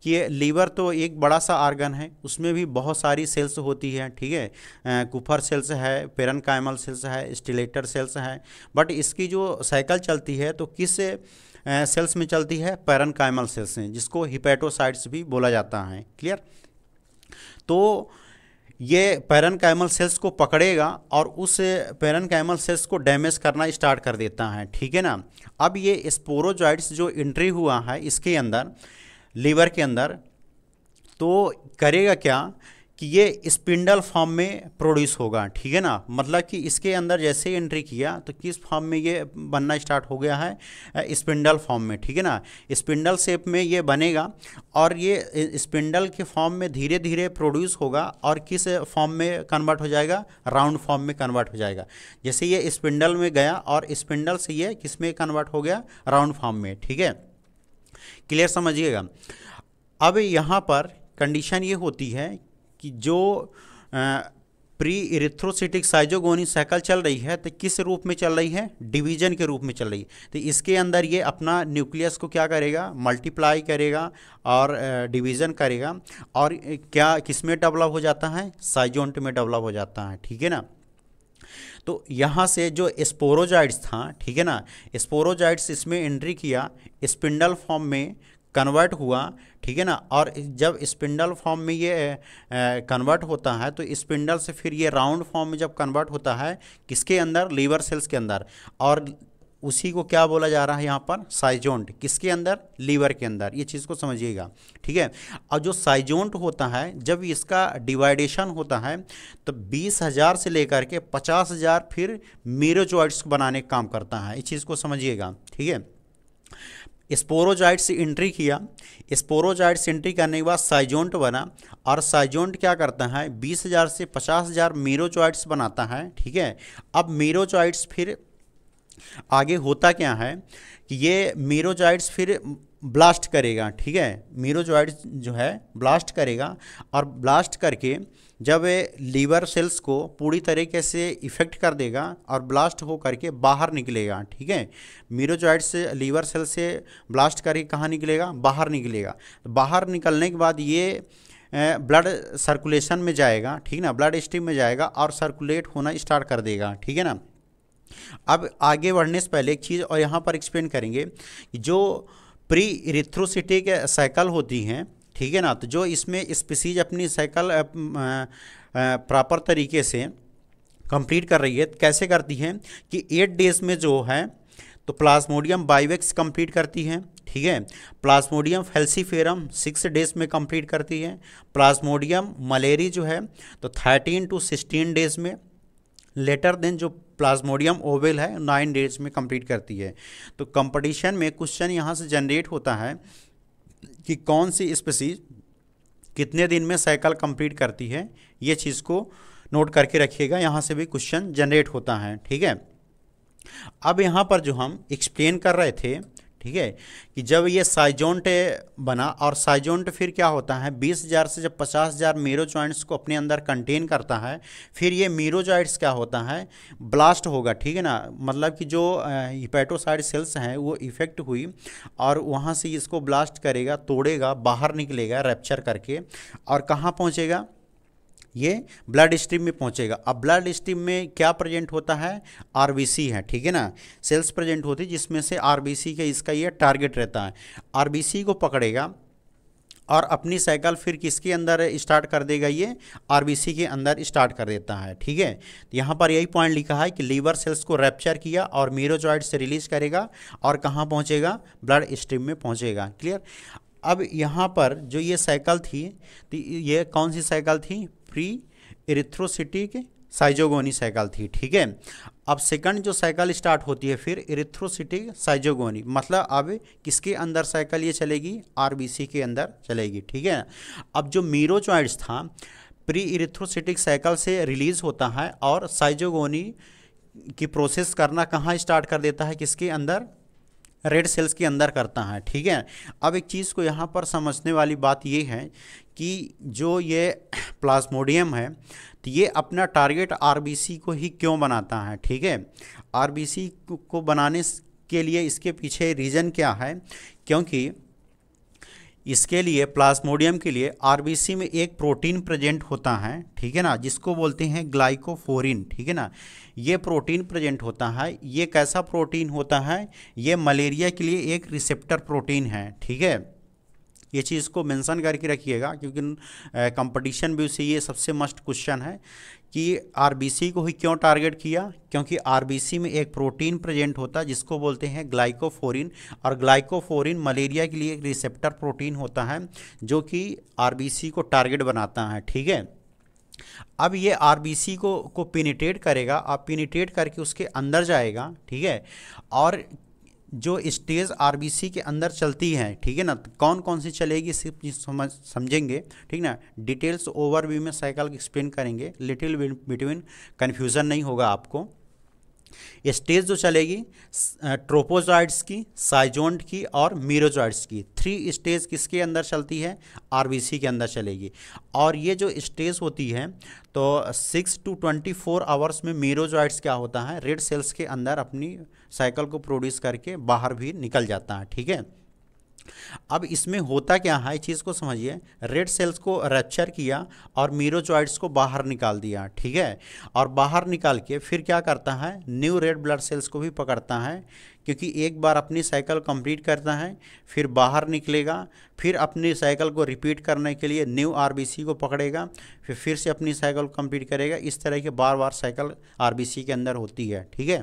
कि लीवर तो एक बड़ा सा आर्गन है उसमें भी बहुत सारी सेल्स होती है ठीक है कुफर सेल्स है पेरन कायमल सेल्स है स्टिलेटर सेल्स है बट इसकी जो साइकिल चलती है तो किस सेल्स में चलती है पैरनकाइमल सेल्स में जिसको हिपैटोसाइट्स भी बोला जाता है क्लियर तो ये पैरन कैमल सेल्स को पकड़ेगा और उस पैरन कैमल सेल्स को डैमेज करना स्टार्ट कर देता है ठीक है ना अब ये स्पोरोजॉइड्स जो एंट्री हुआ है इसके अंदर लीवर के अंदर तो करेगा क्या कि ये स्पिंडल फॉर्म में प्रोड्यूस होगा ठीक है ना मतलब कि इसके अंदर जैसे एंट्री किया तो किस फॉर्म में ये बनना स्टार्ट हो गया है स्पिंडल फॉर्म में ठीक है ना स्पिंडल शेप में ये बनेगा और ये स्पिंडल के फॉर्म में धीरे धीरे प्रोड्यूस होगा और किस फॉर्म में कन्वर्ट हो जाएगा राउंड फॉर्म में कन्वर्ट हो जाएगा जैसे ये स्पिंडल में गया और स्पिंडल से ये किस में कन्वर्ट हो गया राउंड फॉर्म में ठीक है क्लियर समझिएगा अब यहाँ पर कंडीशन ये होती है कि जो प्री इरिथ्रोसिटिक साइजोगोनी साइकिल चल रही है तो किस रूप में चल रही है डिवीजन के रूप में चल रही है तो इसके अंदर ये अपना न्यूक्लियस को क्या करेगा मल्टीप्लाई करेगा और डिवीजन करेगा और क्या किस में डेवलप हो जाता है साइजोंट में डेवलप हो जाता है ठीक है ना तो यहाँ से जो स्पोरोजाइड्स था ठीक है ना स्पोरोजाइड्स इसमें एंट्री किया स्पिंडल फॉर्म में कन्वर्ट हुआ ठीक है ना और जब स्पिंडल फॉर्म में ये कन्वर्ट होता है तो स्पिंडल से फिर ये राउंड फॉर्म में जब कन्वर्ट होता है किसके अंदर लीवर सेल्स के अंदर और उसी को क्या बोला जा रहा है यहाँ पर साइजोंट किसके अंदर लीवर के अंदर ये चीज़ को समझिएगा ठीक है और जो साइजोंट होता है जब इसका डिवाइडेशन होता है तो बीस हज़ार से लेकर के पचास हज़ार फिर मीरोजॉइड्स बनाने का काम करता है इस चीज़ को समझिएगा ठीक है स्पोरोजाइट से एंट्री किया स्पोरोजाइट से एंट्री करने के बाद साइजोंट बना और साइजोंट क्या करता है बीस हज़ार से पचास हज़ार मेरोजॉइट्स बनाता है ठीक है अब मेरोजॉइट्स फिर आगे होता क्या है कि ये मेरोजॉइट्स फिर ब्लास्ट करेगा ठीक है मेरोजॉइड्स जो है ब्लास्ट करेगा और ब्लास्ट करके जब लीवर सेल्स को पूरी तरीके से इफेक्ट कर देगा और ब्लास्ट हो करके बाहर निकलेगा ठीक है मीरोजॉइड से लीवर सेल से ब्लास्ट करके कहाँ निकलेगा बाहर निकलेगा बाहर निकलने के बाद ये ब्लड सर्कुलेशन में जाएगा ठीक ना ब्लड स्ट्रीम में जाएगा और सर्कुलेट होना स्टार्ट कर देगा ठीक है ना अब आगे बढ़ने से पहले एक चीज़ और यहाँ पर एक्सप्लेन करेंगे जो प्री इरिथ्रोसिटिक साइकिल होती हैं ठीक है ना तो जो इसमें स्पीसीज अपनी साइकिल प्रॉपर तरीके से कंप्लीट कर रही है तो कैसे करती है कि एट डेज में जो है तो प्लाज्मोडियम बाइवेक्स कंप्लीट करती है ठीक है प्लाज्मोडियम फेल्सीफेरम सिक्स डेज में कंप्लीट करती है प्लाज्मोडियम मलेरी जो है तो थर्टीन टू सिक्सटीन डेज में लेटर देन जो प्लाज्मोडियम ओवेल है नाइन डेज में कंप्लीट करती है तो कंपटीशन में क्वेश्चन यहाँ से जनरेट होता है कि कौन सी स्पेसीज कितने दिन में साइकिल कंप्लीट करती है ये चीज़ को नोट करके रखिएगा यहाँ से भी क्वेश्चन जनरेट होता है ठीक है अब यहाँ पर जो हम एक्सप्लेन कर रहे थे ठीक है कि जब ये साइजोंट बना और साइजोंट फिर क्या होता है बीस हज़ार से जब पचास हज़ार मीरो जॉइंट्स को अपने अंदर कंटेन करता है फिर ये मीरो मीरोजॉइड्स क्या होता है ब्लास्ट होगा ठीक है ना मतलब कि जो हिपैटोसाइड सेल्स हैं वो इफेक्ट हुई और वहाँ से इसको ब्लास्ट करेगा तोड़ेगा बाहर निकलेगा रैप्चर करके और कहाँ पहुँचेगा ये ब्लड स्ट्रीम में पहुंचेगा अब ब्लड स्ट्रीम में क्या प्रेजेंट होता है आरबीसी है ठीक है ना सेल्स प्रेजेंट होती है जिसमें से आरबीसी का इसका ये टारगेट रहता है आरबीसी को पकड़ेगा और अपनी साइकिल फिर किसके अंदर स्टार्ट कर देगा ये आरबीसी के अंदर स्टार्ट कर देता है ठीक है यहाँ पर यही पॉइंट लिखा है कि लीवर सेल्स को रैप्चर किया और मीरोजॉइड से रिलीज करेगा और कहाँ पहुँचेगा ब्लड स्ट्रीम में पहुँचेगा क्लियर अब यहाँ पर जो ये साइकिल थी तो ये कौन सी साइकिल थी फ्री इरिथ्रोसिटिक साइजोगोनी साइकिल थी ठीक है अब सेकंड जो साइकिल स्टार्ट होती है फिर इरिथ्रोसिटिक साइजोगोनी मतलब अब किसके अंदर साइकिल ये चलेगी आरबीसी के अंदर चलेगी ठीक है अब जो मीरोचॉइड्स था प्री इरिथ्रोसिटिक साइकिल से रिलीज होता है और साइजोगोनी की प्रोसेस करना कहाँ स्टार्ट कर देता है किसके अंदर रेड सेल्स के अंदर करता है ठीक है अब एक चीज़ को यहाँ पर समझने वाली बात ये है कि जो ये प्लाज्मोडियम है तो ये अपना टारगेट आरबीसी को ही क्यों बनाता है ठीक है आरबीसी को बनाने के लिए इसके पीछे रीज़न क्या है क्योंकि इसके लिए प्लाज्मोडियम के लिए आरबीसी में एक प्रोटीन प्रेजेंट होता है ठीक है ना जिसको बोलते हैं ग्लाइकोफोरिन ठीक है ना ये प्रोटीन प्रेजेंट होता है ये कैसा प्रोटीन होता है ये मलेरिया के लिए एक रिसेप्टर प्रोटीन है ठीक है ये चीज़ को मेंशन करके रखिएगा क्योंकि कंपटीशन भी उसे ये सबसे मस्ट क्वेश्चन है कि आरबीसी को ही क्यों टारगेट किया क्योंकि आरबीसी में एक प्रोटीन प्रेजेंट होता है जिसको बोलते हैं ग्लाइकोफोरिन और ग्लाइकोफोरिन मलेरिया के लिए एक रिसेप्टर प्रोटीन होता है जो कि आर को टारगेट बनाता है ठीक है अब ये आर को को पिनीटेट करेगा आप पिनीटेट करके उसके अंदर जाएगा ठीक है और जो स्टेज आरबीसी के अंदर चलती हैं ठीक है ना कौन कौन सी चलेगी सिर्फ समझ समझेंगे ठीक ना डिटेल्स ओवरव्यू में साइकिल एक्सप्लेन करेंगे लिटिल बिटवीन कन्फ्यूज़न नहीं होगा आपको स्टेज जो चलेगी ट्रोपोजॉइड्स की साइजोंड की और मीरोजॉइड्स की थ्री स्टेज किसके अंदर चलती है आरबीसी के अंदर चलेगी और ये जो स्टेज होती है तो six to twenty four hours में मीरोजॉइड्स क्या होता है रेड सेल्स के अंदर अपनी साइकिल को प्रोड्यूस करके बाहर भी निकल जाता है ठीक है अब इसमें होता क्या है चीज़ को समझिए रेड सेल्स को रेक्चर किया और मीरोचॉइड्स को बाहर निकाल दिया ठीक है और बाहर निकाल के फिर क्या करता है न्यू रेड ब्लड सेल्स को भी पकड़ता है क्योंकि एक बार अपनी साइकिल कंप्लीट करता है फिर बाहर निकलेगा फिर अपनी साइकिल को रिपीट करने के लिए न्यू आर को पकड़ेगा फिर फिर से अपनी साइकिल कंप्लीट करेगा इस तरह के बार बार साइकिल आर के अंदर होती है ठीक है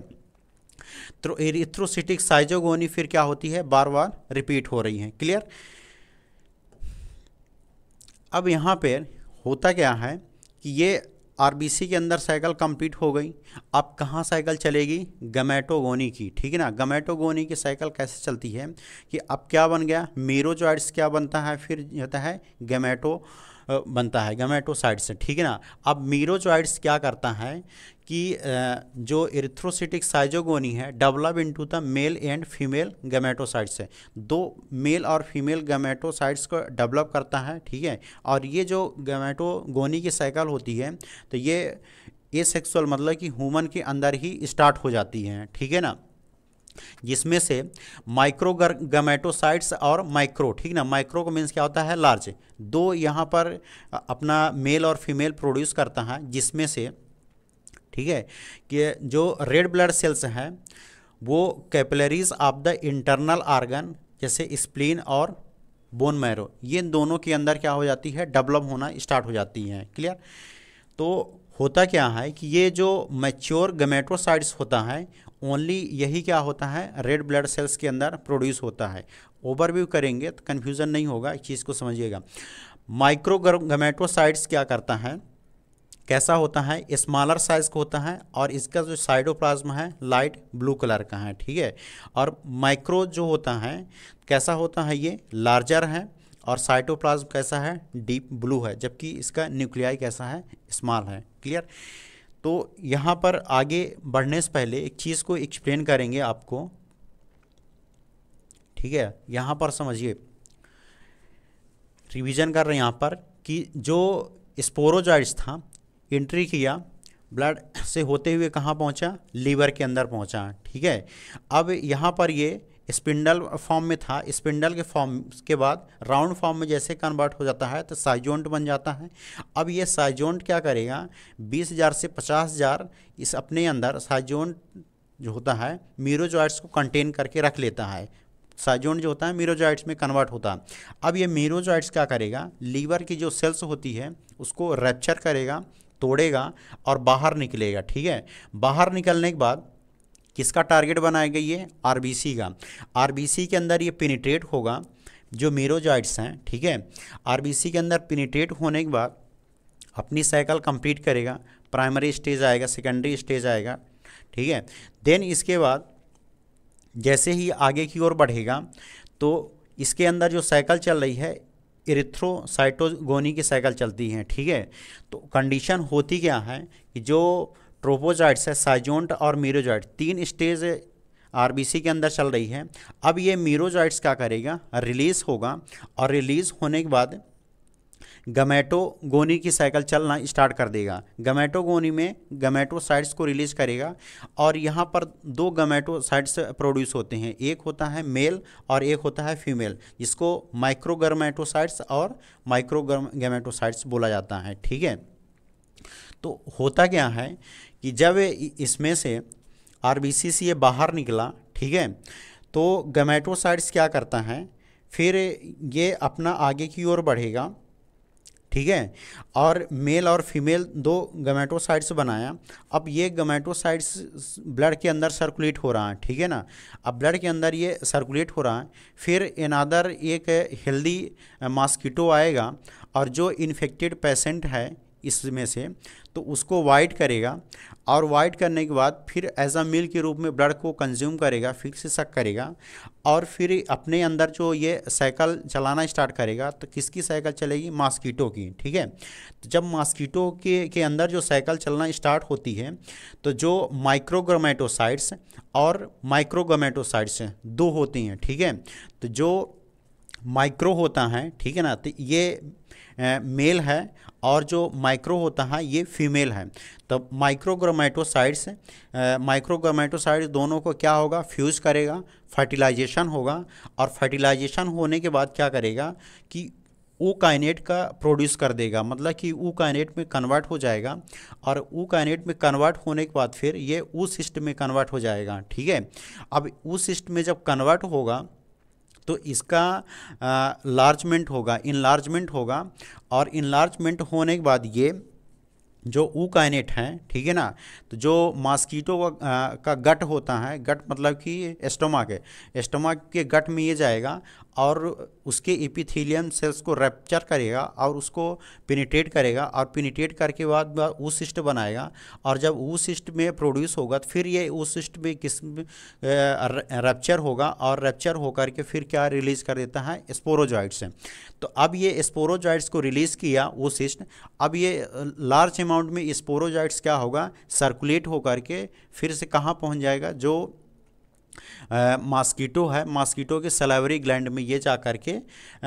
तो एरिथ्रोसिटिक साइजोगोनी फिर क्या होती है बार बार रिपीट हो रही है क्लियर अब यहाँ पर होता क्या है कि ये आरबीसी के अंदर साइकिल कंप्लीट हो गई अब कहाँ साइकिल चलेगी गमेटोगोनी की ठीक है ना गमेटोगोनी की साइकिल कैसे चलती है कि अब क्या बन गया मीरोजॉइड्स क्या बनता है फिर होता है गमेटो बनता है गमेटोसाइड से ठीक है ना अब मीरोजॉइड्स क्या करता है कि जो इरिथ्रोसिटिक साइजोगोनी है develop into the male and female gametocytes है दो मेल और फीमेल गमेटोसाइड्स को डेवलप करता है ठीक है और ये जो गमेटोगोनी की साइकिल होती है तो ये ए मतलब कि ह्यूमन के अंदर ही स्टार्ट हो जाती है ठीक है ना जिसमें से माइक्रो गमेटोसाइट्स और माइक्रो ठीक ना माइक्रो का मीन्स क्या होता है लार्ज दो यहाँ पर अपना मेल और फीमेल प्रोड्यूस करता है जिसमें से ठीक है कि जो रेड ब्लड सेल्स हैं वो capillaries of the internal organ जैसे स्प्लीन और बोन मैरो ये दोनों के अंदर क्या हो जाती है डेवलप होना स्टार्ट हो जाती है क्लियर तो होता क्या है कि ये जो मैच्योर गमेटोसाइड्स होता है ओनली यही क्या होता है रेड ब्लड सेल्स के अंदर प्रोड्यूस होता है ओवरव्यू करेंगे तो कन्फ्यूज़न नहीं होगा इस चीज़ को समझिएगा माइक्रो गमेटोसाइड्स क्या करता है कैसा होता है स्मॉलर साइज़ का होता है और इसका जो साइडोप्लाज्म है लाइट ब्लू कलर का है ठीक है और माइक्रो जो होता है कैसा होता है ये लार्जर है और साइटोप्लाज्म कैसा है डीप ब्लू है जबकि इसका न्यूक्लियाई कैसा है स्मॉल है क्लियर तो यहाँ पर आगे बढ़ने से पहले एक चीज़ को एक्सप्लेन करेंगे आपको ठीक है यहाँ पर समझिए रिवीजन कर रहे हैं यहाँ पर कि जो स्पोरोजाइड्स था एंट्री किया ब्लड से होते हुए कहाँ पहुँचा लीवर के अंदर पहुँचा ठीक है अब यहाँ पर ये यह स्पिंडल फॉर्म में था स्पिंडल के फॉर्म के बाद राउंड फॉर्म में जैसे कन्वर्ट हो जाता है तो साइजोंट बन जाता है अब ये साइजोंट क्या करेगा बीस हज़ार से पचास हज़ार इस अपने अंदर साइजोंट जो होता है मीरोजॉइट्स को कंटेन करके रख लेता है साइजोंट जो होता है मीरोजॉइट्स में कन्वर्ट होता है अब ये मीरोजॉइट्स क्या करेगा लीवर की जो सेल्स होती है उसको रैप्चर करेगा तोड़ेगा और बाहर निकलेगा ठीक है बाहर निकलने के बाद किसका टारगेट बनाएगा ये आरबीसी का आरबीसी के अंदर ये पिनीट्रेट होगा जो मेरोजॉइड्स हैं ठीक है आरबीसी के अंदर पिनीट्रेट होने के बाद अपनी साइकिल कंप्लीट करेगा प्राइमरी स्टेज आएगा सेकेंडरी स्टेज आएगा ठीक है देन इसके बाद जैसे ही आगे की ओर बढ़ेगा तो इसके अंदर जो साइकिल चल रही है इरिथ्रोसाइटोगोनी की साइकिल चलती है ठीक है तो कंडीशन होती क्या है कि जो ट्रोपोजाइट्स है साइजोंट और मीरोजाइट तीन स्टेज आरबीसी के अंदर चल रही है अब ये मीरोजाइट्स क्या करेगा रिलीज़ होगा और रिलीज़ होने के बाद गमेटोगोनी की साइकिल चलना स्टार्ट कर देगा गमेटोगोनी में गमेटोसाइट्स को रिलीज करेगा और यहाँ पर दो गमेटोसाइट्स प्रोड्यूस होते हैं एक होता है मेल और एक होता है फीमेल जिसको माइक्रोगर्मेटोसाइट्स और माइक्रोगर्मेटोसाइट्स बोला जाता है ठीक है तो होता क्या है कि जब इसमें से आर ये बाहर निकला ठीक है तो गमेटोसाइड्स क्या करता है फिर ये अपना आगे की ओर बढ़ेगा ठीक है और मेल और फीमेल दो गमेटोसाइड्स बनाया अब ये गमेटोसाइड्स ब्लड के अंदर सर्कुलेट हो रहा है ठीक है ना अब ब्लड के अंदर ये सर्कुलेट हो रहा है फिर इनादर एक हेल्दी मॉस्किटो आएगा और जो इन्फेक्टेड पेशेंट है इसमें से तो उसको वाइट करेगा और वाइट करने के बाद फिर एज अ मिल के रूप में ब्लड को कंज्यूम करेगा फिर से शक करेगा और फिर अपने अंदर जो ये साइकिल चलाना स्टार्ट करेगा तो किसकी साइकिल चलेगी मास्कीटो की ठीक है तो जब मास्कीटो के के अंदर जो साइकिल चलना स्टार्ट होती है तो जो माइक्रोग्रामेटोसाइट्स और माइक्रोगमेटोसाइट्स दो होती हैं ठीक है तो जो माइक्रो होता है ठीक है ना तो ये मेल है और जो माइक्रो होता है ये फीमेल है तब तो माइक्रोग्रोमेटोसाइड्स माइक्रोग्रोमेटोसाइड्स दोनों को क्या होगा फ्यूज़ करेगा फर्टिलाइजेशन होगा और फर्टिलाइजेशन होने के बाद क्या करेगा कि ऊ काइनेट का प्रोड्यूस कर देगा मतलब कि ऊ काइनेट में कन्वर्ट हो जाएगा और ऊ काइनेट में कन्वर्ट होने के बाद फिर ये ऊ सिस्ट में कन्वर्ट हो जाएगा ठीक है अब ऊ सिस्ट में जब कन्वर्ट होगा तो इसका लार्जमेंट होगा इनलार्जमेंट होगा और इनलार्जमेंट होने के बाद ये जो ऊ काइनेट हैं ठीक है ना तो जो मास्कीटो का, का गट होता है गट मतलब कि एस्टोमा के एस्टोमा के गट में ये जाएगा और उसके एपिथेलियम सेल्स को रैप्चर करेगा और उसको पिनिटेट करेगा और पिनिटेट करके बाद वो सिस्ट बनाएगा और जब वो सिस्ट में प्रोड्यूस होगा तो फिर ये वो सिस्ट में किस्म रैप्चर होगा और रैप्चर होकर के फिर क्या रिलीज़ कर देता है स्पोरोजॉइड्स तो अब ये स्पोरोजॉइड्स को रिलीज़ किया वो सिस्ट अब ये लार्ज अमाउंट में स्पोरोजॉइड्स क्या होगा सर्कुलेट होकर के फिर से कहाँ पहुँच जाएगा जो मास्कीटो है मास्कीटो के सलावरी ग्लैंड में ये जा कर के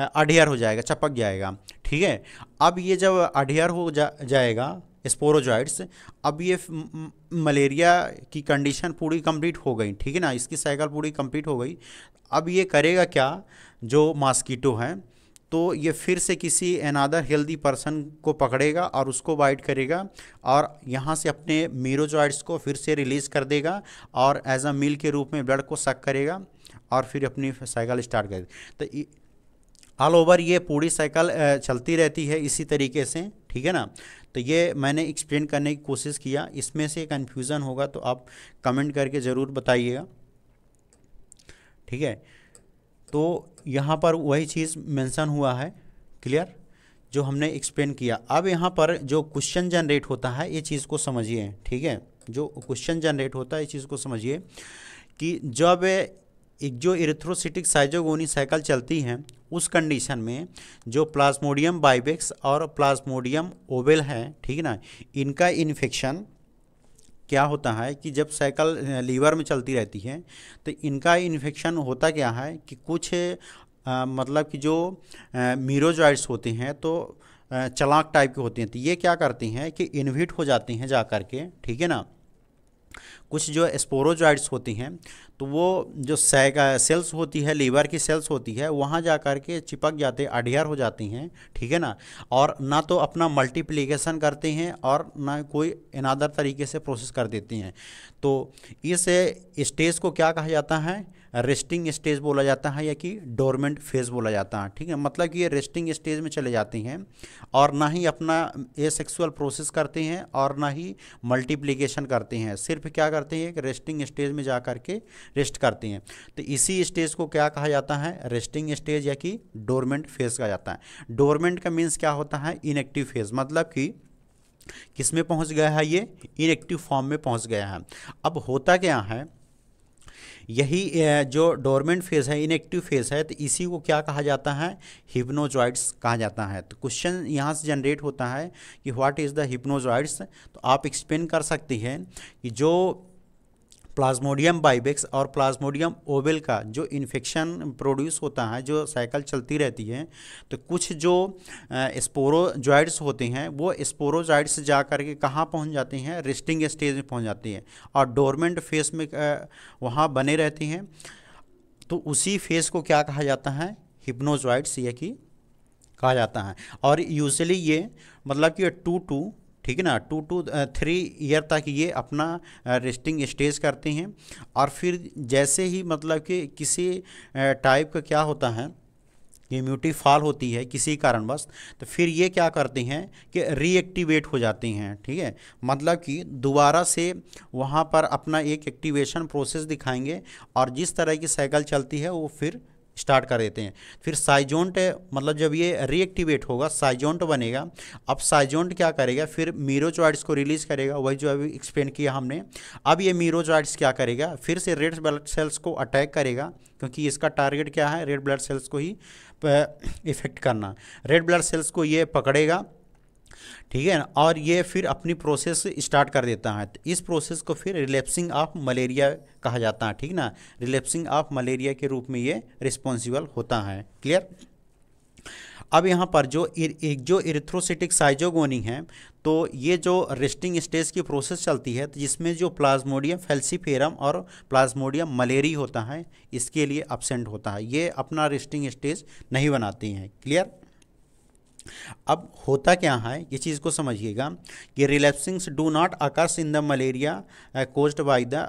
अडेयर हो जाएगा चपक जाएगा ठीक है अब ये जब अढ़ियर हो जा, जाएगा स्पोरोजॉइड्स अब ये मलेरिया की कंडीशन पूरी कंप्लीट हो गई ठीक है ना इसकी साइकिल पूरी कंप्लीट हो गई अब ये करेगा क्या जो मास्कीटो है तो ये फिर से किसी अनादर हेल्दी पर्सन को पकड़ेगा और उसको वाइट करेगा और यहाँ से अपने मीरोजॉइड्स को फिर से रिलीज़ कर देगा और एज अ मील के रूप में ब्लड को सक करेगा और फिर अपनी साइकिल स्टार्ट कर तो ऑल ओवर ये पूरी साइकिल चलती रहती है इसी तरीके से ठीक है ना तो ये मैंने एक्सप्लेन करने की कोशिश किया इसमें से कन्फ्यूज़न होगा तो आप कमेंट करके ज़रूर बताइएगा ठीक है तो यहाँ पर वही चीज़ मेंशन हुआ है क्लियर जो हमने एक्सप्लेन किया अब यहाँ पर जो क्वेश्चन जनरेट होता है ये चीज़ को समझिए ठीक है जो क्वेश्चन जनरेट होता है इस चीज़ को समझिए कि जब एक जो इरेथ्रोसिटिक साइजोगोनी साइकिल चलती हैं उस कंडीशन में जो प्लाज्मोडियम बाइबेक्स और प्लाज्मोडियम ओवेल है ठीक ना इनका इन्फेक्शन क्या होता है कि जब साइकिल लीवर में चलती रहती है तो इनका इन्फेक्शन होता क्या है कि कुछ आ, मतलब कि जो मीरोजॉइड्स होते हैं तो आ, चलाक टाइप के होते हैं तो ये क्या करती हैं कि इन्विट हो जाती हैं जा कर के ठीक है ना कुछ जो स्पोरोजॉइड्स होती हैं तो वो जो सेल्स होती है लीवर की सेल्स होती है वहाँ जा कर के चिपक जाते अडियर हो जाती हैं ठीक है ना और ना तो अपना मल्टीप्लीकेशन करते हैं और ना कोई इनादर तरीके से प्रोसेस कर देती हैं तो इस स्टेज को क्या कहा जाता है रेस्टिंग स्टेज बोला जाता है या कि डोरमेंट फेज बोला जाता है ठीक है मतलब कि ये रेस्टिंग स्टेज में चले जाते हैं और ना ही अपना ए सेक्सुअल प्रोसेस करते हैं और ना ही मल्टीप्लीकेशन करते हैं सिर्फ क्या करते हैं कि रेस्टिंग स्टेज में जा करके रेस्ट करते हैं तो इसी स्टेज को क्या कहा जाता है रेस्टिंग स्टेज या कि डोरमेंट फेज कहा जाता है डोरमेंट का मीन्स क्या होता है इनएक्टिव फेज मतलब कि किस में पहुंच गया है ये इनएक्टिव फॉर्म में पहुंच गया है अब होता क्या है यही जो डोरमेंट फेज़ है इनएक्टिव फेज़ है तो इसी को क्या कहा जाता है हिप्नोजॉइड्स कहा जाता है तो क्वेश्चन यहाँ से जनरेट होता है कि व्हाट इज़ द हिप्नोजॉइड्स तो आप एक्सप्लेन कर सकती हैं कि जो प्लाज्मोडियम बाइबेक्स और प्लाज्मोडियम ओवेल का जो इन्फेक्शन प्रोड्यूस होता है जो साइकिल चलती रहती है तो कुछ जो स्पोरोजॉइड्स होते हैं वो स्पोरोजॉइड्स जा करके कहाँ पहुँच जाते हैं रेस्टिंग स्टेज में पहुँच जाती हैं और डोरमेंट फेस में वहाँ बने रहती हैं तो उसी फेस को क्या कहा जाता है हिप्नोजॉइड्स या कि कहा जाता है और यूजली ये मतलब कि टू टू ठीक है ना टू टू थ्री ईयर तक ये अपना रेस्टिंग स्टेज करते हैं और फिर जैसे ही मतलब कि किसी टाइप का क्या होता है इम्यूनिटी फॉल होती है किसी कारणवश तो फिर ये क्या करते हैं कि रीएक्टिवेट हो जाते हैं ठीक है मतलब कि दोबारा से वहाँ पर अपना एक एक्टिवेशन प्रोसेस दिखाएंगे और जिस तरह की साइकिल चलती है वो फिर स्टार्ट कर देते हैं फिर साइजोंट मतलब जब ये रीएक्टिवेट होगा साइजोंट बनेगा अब साइजोंट क्या करेगा फिर मीरोजॉइड्स को रिलीज़ करेगा वही जो अभी एक्सप्लेन किया हमने अब ये मीरोजॉइड्स क्या करेगा फिर से रेड ब्लड सेल्स को अटैक करेगा क्योंकि इसका टारगेट क्या है रेड ब्लड सेल्स को ही इफेक्ट करना रेड ब्लड सेल्स को ये पकड़ेगा ठीक है ना और ये फिर अपनी प्रोसेस स्टार्ट कर देता है तो इस प्रोसेस को फिर रिलेप्सिंग ऑफ मलेरिया कहा जाता है ठीक ना रिलेप्सिंग ऑफ मलेरिया के रूप में ये रिस्पॉन्सिबल होता है क्लियर अब यहाँ पर जो एक जो इरिथ्रोसिटिक साइजोगोनी है तो ये जो रेस्टिंग स्टेज की प्रोसेस चलती है तो जिसमें जो प्लाज्मोडियम फेल्सीफेरम और प्लाज्मोडियम मलेरी होता है इसके लिए अपसेंट होता है ये अपना रेस्टिंग स्टेज नहीं बनाती हैं क्लियर अब होता क्या है ये चीज़ को समझिएगा कि relapsings do not occurs in the malaria caused by the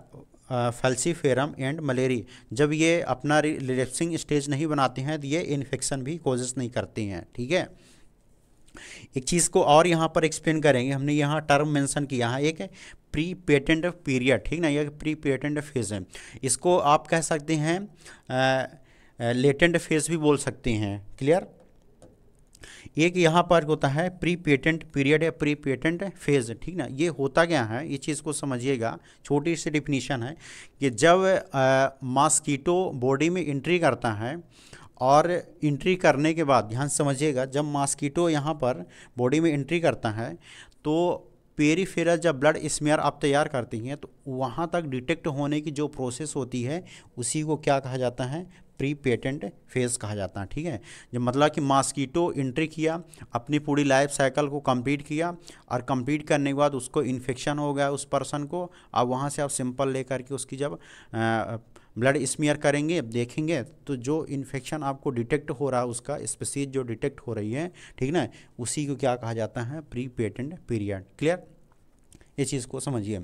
falciparum and malariae जब ये अपना रिलैप्सिंग स्टेज नहीं बनाते हैं तो ये इन्फेक्शन भी कोजेस नहीं करते हैं ठीक है एक चीज़ को और यहाँ पर एक्सप्लेन करेंगे हमने यहाँ टर्म मेंशन किया है एक प्री पेटेंट पीरियड ठीक ना यह प्री पेटेंट फेज है इसको आप कह सकते हैं लेटेंट uh, फेज uh, भी बोल सकते हैं क्लियर एक यहाँ पर होता है प्री पेटेंट पीरियड या प्री पेटेंट फेज ठीक ना ये होता क्या है ये चीज़ को समझिएगा छोटी सी डिफिनीशन है कि जब मास्कीटो बॉडी में एंट्री करता है और इंट्री करने के बाद ध्यान समझिएगा जब मास्कीटो यहाँ पर बॉडी में एंट्री करता है तो पेरीफेरल जब ब्लड स्मेयर आप तैयार करती हैं तो वहाँ तक डिटेक्ट होने की जो प्रोसेस होती है उसी को क्या कहा जाता है प्री पेटेंट फेज कहा जाता है ठीक है जो मतलब कि मास्कीटो एंट्री किया अपनी पूरी लाइफ साइकिल को कंप्लीट किया और कंप्लीट करने के बाद उसको इन्फेक्शन हो गया उस पर्सन को अब वहाँ से आप सिंपल ले करके उसकी जब ब्लड स्मियर करेंगे देखेंगे तो जो इन्फेक्शन आपको डिटेक्ट हो रहा है उसका स्पेसीज जो डिटेक्ट हो रही है ठीक ना उसी को क्या कहा जाता है प्री पेटेंट पीरियड क्लियर ये चीज़ को समझिए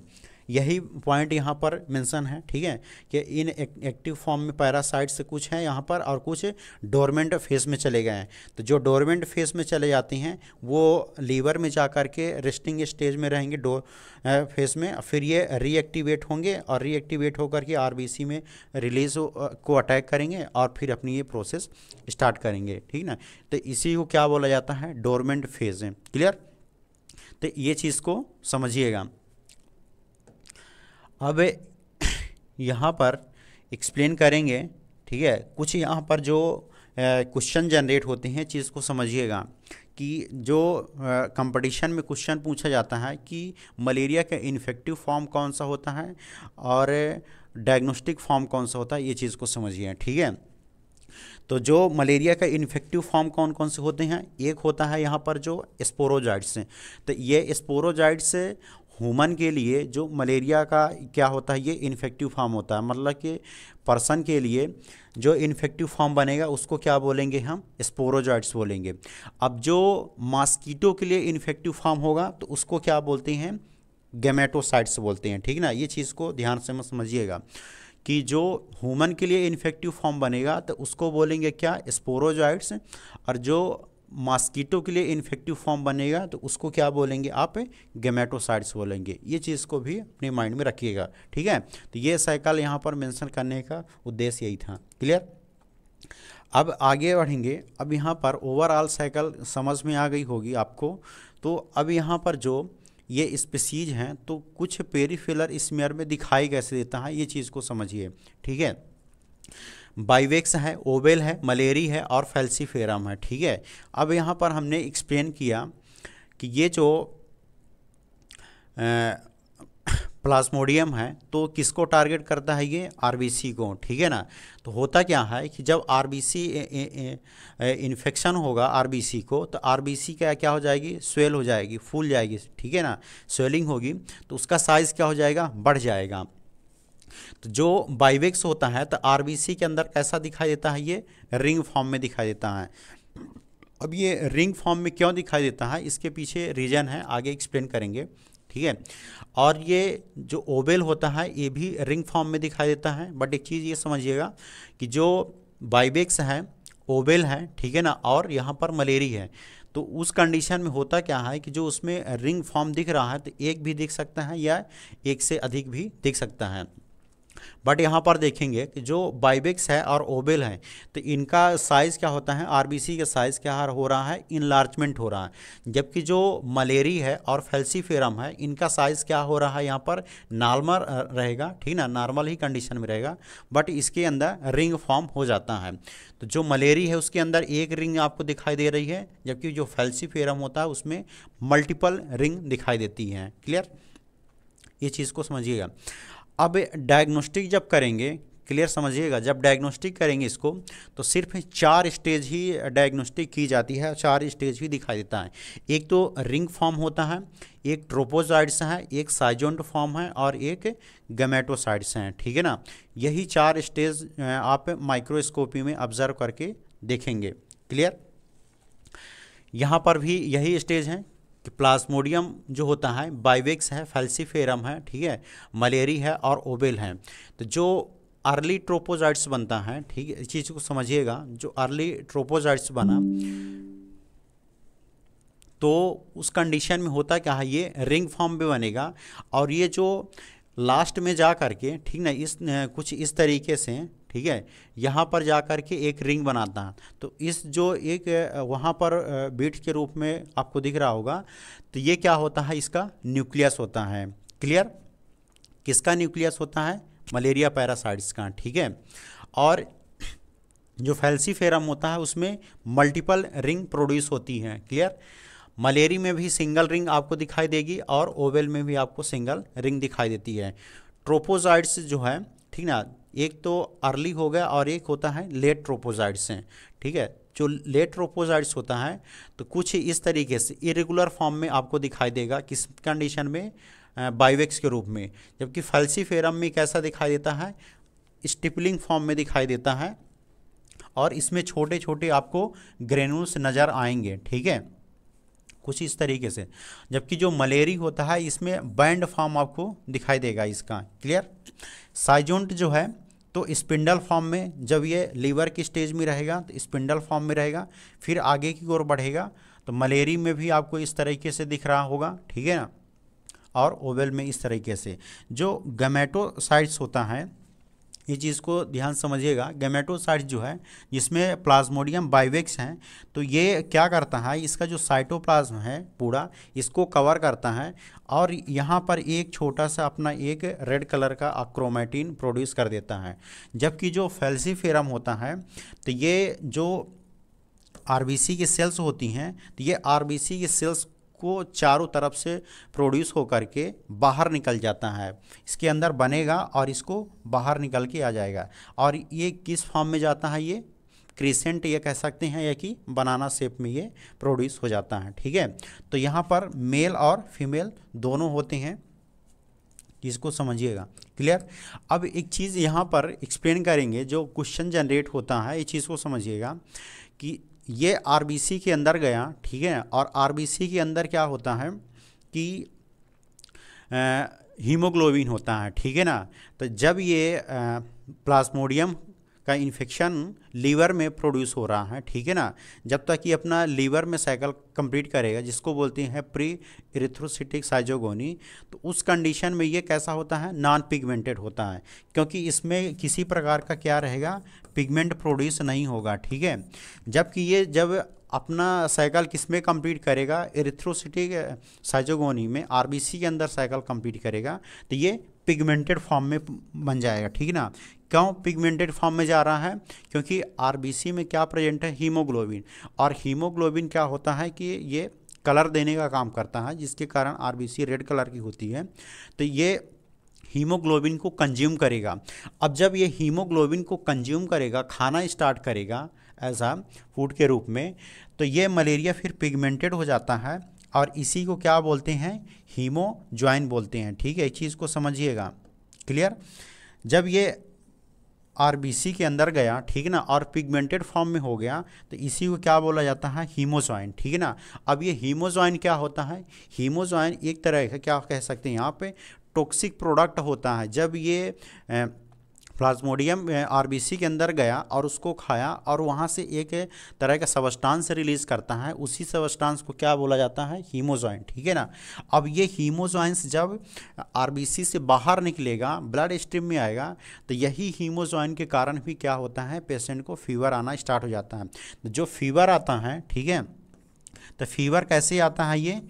यही पॉइंट यहाँ पर मेंशन है ठीक है कि इन एक, एक्टिव फॉर्म में पैरासाइट्स कुछ हैं यहाँ पर और कुछ डोरमेंट फेज में चले गए हैं तो जो डोरमेंट फेज में चले जाते हैं वो लीवर में जा के रेस्टिंग स्टेज में रहेंगे डो फेज में फिर ये रीएक्टिवेट होंगे और रीएक्टिवेट होकर के आर में रिलीज को अटैक करेंगे और फिर अपनी ये प्रोसेस स्टार्ट करेंगे ठीक ना तो इसी को क्या बोला जाता है डोरमेंट फेज क्लियर तो ये चीज़ को समझिएगा अब यहाँ पर एक्सप्लेन करेंगे ठीक है कुछ यहाँ पर जो क्वेश्चन जनरेट होते हैं चीज़ को समझिएगा कि जो कंपटीशन में क्वेश्चन पूछा जाता है कि मलेरिया का इन्फेक्टिव फॉर्म कौन सा होता है और डायग्नोस्टिक फॉर्म कौन सा होता है ये चीज़ को समझिए ठीक है तो जो मलेरिया का इन्फेक्टिव फॉर्म कौन कौन से होते हैं एक होता है यहाँ पर जो स्पोरोजाइड्स हैं तो ये स्पोरोजाइड्स ह्यूमन के लिए जो मलेरिया का क्या होता है ये इन्फेक्टिव फॉर्म होता है मतलब कि पर्सन के लिए जो इन्फेक्टिव फॉर्म बनेगा उसको क्या बोलेंगे हम स्पोरोजॉइड्स बोलेंगे अब जो मास्कीटो के लिए इन्फेक्टिव फॉर्म होगा तो उसको क्या बोलते हैं गेमेटोसाइट्स बोलते हैं ठीक ना ये चीज़ को ध्यान से समझिएगा कि जो ह्यूमन के लिए इन्फेक्टिव फॉर्म बनेगा तो उसको बोलेंगे क्या स्पोरोजॉइड्स और जो मॉस्कीटो के लिए इन्फेक्टिव फॉर्म बनेगा तो उसको क्या बोलेंगे आप गेमेटोसाइड्स बोलेंगे ये चीज़ को भी अपने माइंड में रखिएगा ठीक है तो ये साइकिल यहाँ पर मेंशन करने का उद्देश्य यही था क्लियर अब आगे बढ़ेंगे अब यहाँ पर ओवरऑल साइकिल समझ में आ गई होगी आपको तो अब यहाँ पर जो ये स्पेसीज हैं तो कुछ पेरीफिलर स्मेयर में दिखाई कैसे देता है ये चीज़ को समझिए ठीक है बाइवेक्स है ओवेल है मलेरी है और फेल्सीफेरम है ठीक है अब यहाँ पर हमने एक्सप्लेन किया कि ये जो प्लाज्मोडियम है तो किसको टारगेट करता है ये आरबीसी को ठीक है ना तो होता क्या है कि जब आरबीसी इन्फेक्शन होगा आरबीसी को तो आरबीसी का क्या हो जाएगी स्वेल हो जाएगी फूल जाएगी ठीक है ना स्वेलिंग होगी तो उसका साइज़ क्या हो जाएगा बढ़ जाएगा तो जो बाइवेक्स होता है तो आर के अंदर कैसा दिखाई देता है ये रिंग फॉर्म में दिखाई देता है अब ये रिंग फॉर्म में क्यों दिखाई देता है इसके पीछे रीजन है आगे एक्सप्लेन करेंगे ठीक है और ये जो ओबेल होता है ये भी रिंग फॉर्म में दिखाई देता है बट एक चीज़ ये समझिएगा कि जो बाइबेक्स है ओबेल है ठीक है ना और यहाँ पर मलेरी है तो उस कंडीशन में होता क्या है कि जो उसमें रिंग फॉर्म दिख रहा है तो एक भी दिख सकता है या एक से अधिक भी दिख सकता है बट यहाँ पर देखेंगे कि जो बाइबेक्स है और ओबेल है तो इनका साइज़ क्या होता है आरबीसी का साइज़ क्या हो रहा है इनलार्जमेंट हो रहा है जबकि जो मलेरी है और फेल्सीफेरम है इनका साइज़ क्या हो रहा है यहाँ पर नॉर्मल रहेगा ठीक ना नॉर्मल ही कंडीशन में रहेगा बट इसके अंदर रिंग फॉर्म हो जाता है तो जो मलेरी है उसके अंदर एक रिंग आपको दिखाई दे रही है जबकि जो फेल्सीफेरम होता है उसमें मल्टीपल रिंग दिखाई देती है क्लियर ये चीज़ को समझिएगा अब डायग्नोस्टिक जब करेंगे क्लियर समझिएगा जब डायग्नोस्टिक करेंगे इसको तो सिर्फ चार स्टेज ही डायग्नोस्टिक की जाती है चार स्टेज ही दिखाई देता है एक तो रिंग फॉर्म होता है एक ट्रोपोजाइड्स हैं एक साइजोंट फॉर्म है और एक गमेटोसाइड्स हैं ठीक है ना यही चार स्टेज आप माइक्रोस्कोपी में ऑब्जर्व करके देखेंगे क्लियर यहाँ पर भी यही स्टेज हैं कि प्लाज्मोडियम जो होता है बाइविक्स है फैल्सीफेरम है ठीक है मलेरी है और ओबेल है तो जो अर्ली ट्रोपोजाइट्स बनता है ठीक है इस चीज़ को समझिएगा जो अर्ली ट्रोपोजाइट्स बना तो उस कंडीशन में होता क्या है ये रिंग फॉर्म भी बनेगा और ये जो लास्ट में जा करके ठीक ना इस कुछ इस तरीके से ठीक है यहाँ पर जा कर के एक रिंग बनाता है तो इस जो एक वहाँ पर बीट के रूप में आपको दिख रहा होगा तो ये क्या होता है इसका न्यूक्लियस होता है क्लियर किसका न्यूक्लियस होता है मलेरिया पैरासाइट्स का ठीक है और जो फेरम होता है उसमें मल्टीपल रिंग प्रोड्यूस होती हैं क्लियर मलेरी में भी सिंगल रिंग आपको दिखाई देगी और ओवेल में भी आपको सिंगल रिंग दिखाई देती है ट्रोपोजाइड्स जो है ठीक ना एक तो अर्ली हो गया और एक होता है लेट ट्रोपोजाइड्स हैं ठीक है जो लेट ट्रोपोजाइड्स होता है तो कुछ इस तरीके से इरेगुलर फॉर्म में आपको दिखाई देगा किस कंडीशन में बाइवेक्स के रूप में जबकि फेरम में कैसा दिखाई देता है स्टिपलिंग फॉर्म में दिखाई देता है और इसमें छोटे छोटे आपको ग्रेनुल्स नज़र आएंगे ठीक है कुछ इस तरीके से जबकि जो मलेरी होता है इसमें बैंड फॉर्म आपको दिखाई देगा इसका क्लियर साइजोंट जो है तो स्पिंडल फॉर्म में जब ये लीवर की स्टेज में रहेगा तो स्पिंडल फॉर्म में रहेगा फिर आगे की ओर बढ़ेगा तो मलेरी में भी आपको इस तरीके से दिख रहा होगा ठीक है ना और ओवल में इस तरीके से जो गमेटोसाइट्स होता है ये चीज़ को ध्यान समझिएगा गेमेटोसाइट जो है जिसमें प्लाज्मोडियम बाइवेक्स हैं तो ये क्या करता है इसका जो साइटोप्लाज्म है पूरा इसको कवर करता है और यहाँ पर एक छोटा सा अपना एक रेड कलर का अक्रोमेटिन प्रोड्यूस कर देता है जबकि जो फेल्सीफेरम होता है तो ये जो आरबीसी की सेल्स होती हैं तो ये आरबीसी की सेल्स को चारों तरफ से प्रोड्यूस होकर के बाहर निकल जाता है इसके अंदर बनेगा और इसको बाहर निकल के आ जाएगा और ये किस फॉर्म में जाता है ये क्रिसेंट ये कह सकते हैं या कि बनाना शेप में ये प्रोड्यूस हो जाता है ठीक है तो यहाँ पर मेल और फीमेल दोनों होते हैं इसको समझिएगा क्लियर अब एक चीज़ यहाँ पर एक्सप्लेन करेंगे जो क्वेश्चन जनरेट होता है ये चीज़ को समझिएगा कि ये आर के अंदर गया ठीक है और आर के अंदर क्या होता है कि हीमोग्लोबिन होता है ठीक है ना तो जब ये प्लाज्मोडियम का इन्फेक्शन लीवर में प्रोड्यूस हो रहा है ठीक है ना जब तक ये अपना लीवर में साइकिल कंप्लीट करेगा जिसको बोलते हैं प्री इरेथ्रोसिटिक साइजोगोनी तो उस कंडीशन में ये कैसा होता है नॉन पिगमेंटेड होता है क्योंकि इसमें किसी प्रकार का क्या रहेगा पिगमेंट प्रोड्यूस नहीं होगा ठीक है जबकि ये जब अपना साइकिल किस में कम्प्लीट करेगा एरिथ्रोसिटिक साइजोगोनी में आरबीसी के अंदर साइकिल कम्प्लीट करेगा तो ये पिगमेंटेड फॉर्म में बन जाएगा ठीक ना क्यों पिगमेंटेड फॉर्म में जा रहा है क्योंकि आरबीसी में क्या प्रेजेंट है हीमोग्लोबिन और हीमोग्लोबिन क्या होता है कि ये कलर देने का काम करता है जिसके कारण आरबीसी रेड कलर की होती है तो ये हीमोग्लोबिन को कंज्यूम करेगा अब जब ये हीमोग्लोबिन को कंज्यूम करेगा खाना स्टार्ट करेगा एज आ फूड के रूप में तो ये मलेरिया फिर पिगमेंटेड हो जाता है और इसी को क्या बोलते हैं हीमो ज्वाइन बोलते हैं ठीक है इस चीज़ को समझिएगा क्लियर जब ये सी के अंदर गया ठीक ना और पिगमेंटेड फॉर्म में हो गया तो इसी को क्या बोला जाता है हीमोजॉइन ठीक है ना अब ये हीमोजॉइन क्या होता है हीमोजॉइन एक तरह का क्या कह सकते हैं यहाँ पे टॉक्सिक प्रोडक्ट होता है जब ये प्लाज्मोडियम आरबीसी के अंदर गया और उसको खाया और वहाँ से एक तरह का सबस्टांस रिलीज़ करता है उसी सबस्टांस को क्या बोला जाता है हीमोजॉइन ठीक है ना अब ये हीमोजॉइंस जब आरबीसी से बाहर निकलेगा ब्लड स्ट्रीम में आएगा तो यही हीमोजॉइन के कारण भी क्या होता है पेशेंट को फीवर आना स्टार्ट हो जाता है तो जो फीवर आता है ठीक है तो फीवर कैसे आता है ये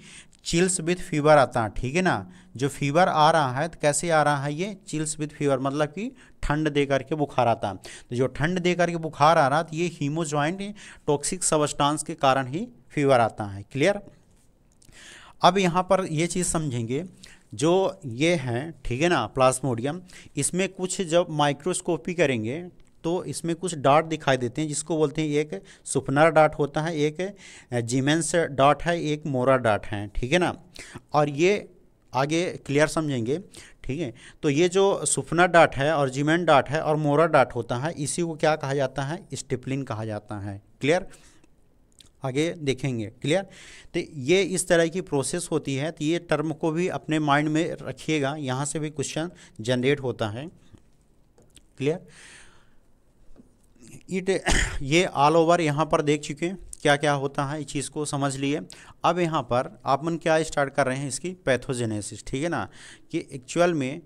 चिल्स विथ फीवर आता है ठीक है ना जो फीवर आ रहा है तो कैसे आ रहा है ये चिल्स विथ फीवर मतलब कि ठंड दे करके बुखार आता है तो जो ठंड दे करके बुखार आ रहा है तो ये हीमोजॉइंट टॉक्सिक सबस्टांस के कारण ही फीवर आता है क्लियर अब यहाँ पर ये चीज़ समझेंगे जो ये हैं ठीक है ना प्लाज्मोडियम इसमें कुछ जब माइक्रोस्कोपी करेंगे तो इसमें कुछ डॉट दिखाई देते हैं जिसको बोलते हैं एक सुपनर डॉट होता है एक जीमेंस डॉट है एक मोरा डॉट है ठीक है ना और ये आगे क्लियर समझेंगे ठीक है तो ये जो सुफना डाट है और जीमेंट डाट है और मोरा डाट होता है इसी को क्या कहा जाता है स्टिपलिन कहा जाता है क्लियर आगे देखेंगे क्लियर तो ये इस तरह की प्रोसेस होती है तो ये टर्म को भी अपने माइंड में रखिएगा यहाँ से भी क्वेश्चन जनरेट होता है क्लियर इट ये ऑल ओवर यहाँ पर देख चुके हैं क्या क्या होता है इस चीज़ को समझ लिए अब यहाँ पर आप मन क्या स्टार्ट कर रहे हैं इसकी पैथोजेनेसिस ठीक है ना कि एक्चुअल में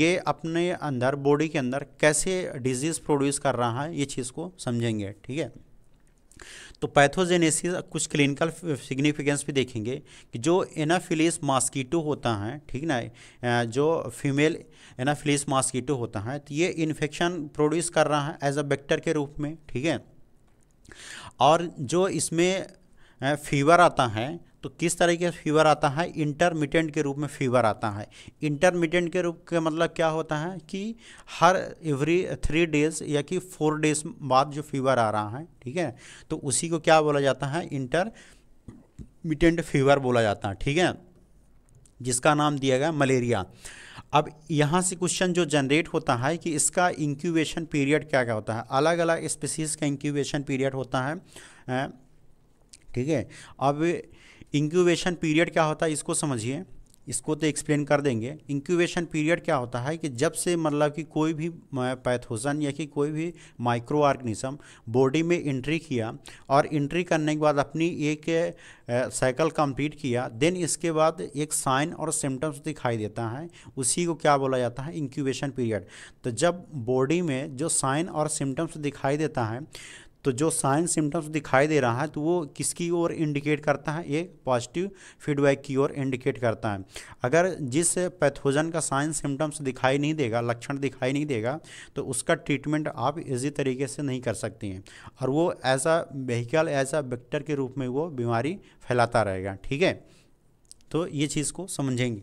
ये अपने अंदर बॉडी के अंदर कैसे डिजीज़ प्रोड्यूस कर रहा है ये चीज़ को समझेंगे ठीक है तो पैथोजेनेसिस कुछ क्लिनिकल सिग्निफिकेंस भी देखेंगे कि जो एनाफिलिस मास्कीटो होता है ठीक ना जो फीमेल एनाफिलिस मास्कीटो होता है तो ये इन्फेक्शन प्रोड्यूस कर रहा है एज अ वेक्टर के रूप में ठीक है और जो इसमें फीवर आता है तो किस तरह के फीवर आता है इंटरमीडियंट के रूप में फीवर आता है इंटरमीडियंट के रूप का मतलब क्या होता है कि हर एवरी थ्री डेज या कि फोर डेज बाद जो फीवर आ रहा है ठीक है तो उसी को क्या बोला जाता है इंटरमीडिएट फीवर बोला जाता है ठीक है जिसका नाम दिया गया मलेरिया अब यहाँ से क्वेश्चन जो जनरेट होता है कि इसका इंक्यूबेशन पीरियड क्या क्या होता है अलग अलग स्पीसीज़ का इंक्यूबेशन पीरियड होता है ठीक है अब इंक्यूबेशन पीरियड क्या होता है इसको समझिए इसको तो एक्सप्लेन कर देंगे इंक्यूबेशन पीरियड क्या होता है कि जब से मतलब कि कोई भी पैथोजन या कि कोई भी माइक्रो ऑर्गेनिज्म बॉडी में एंट्री किया और एंट्री करने के बाद अपनी एक साइकिल कंप्लीट किया देन इसके बाद एक साइन और सिम्टम्स दिखाई देता है उसी को क्या बोला जाता है इंक्यूबेशन पीरियड तो जब बॉडी में जो साइन और सिम्टम्स दिखाई देता है तो जो साइन सिम्टम्स दिखाई दे रहा है तो वो किसकी ओर इंडिकेट करता है ये पॉजिटिव फीडबैक की ओर इंडिकेट करता है अगर जिस पैथोजन का साइन सिम्टम्स दिखाई नहीं देगा लक्षण दिखाई नहीं देगा तो उसका ट्रीटमेंट आप इजी तरीके से नहीं कर सकते हैं और वो ऐसा वहीकल ऐसा वेक्टर के रूप में वो बीमारी फैलाता रहेगा ठीक है तो ये चीज़ को समझेंगे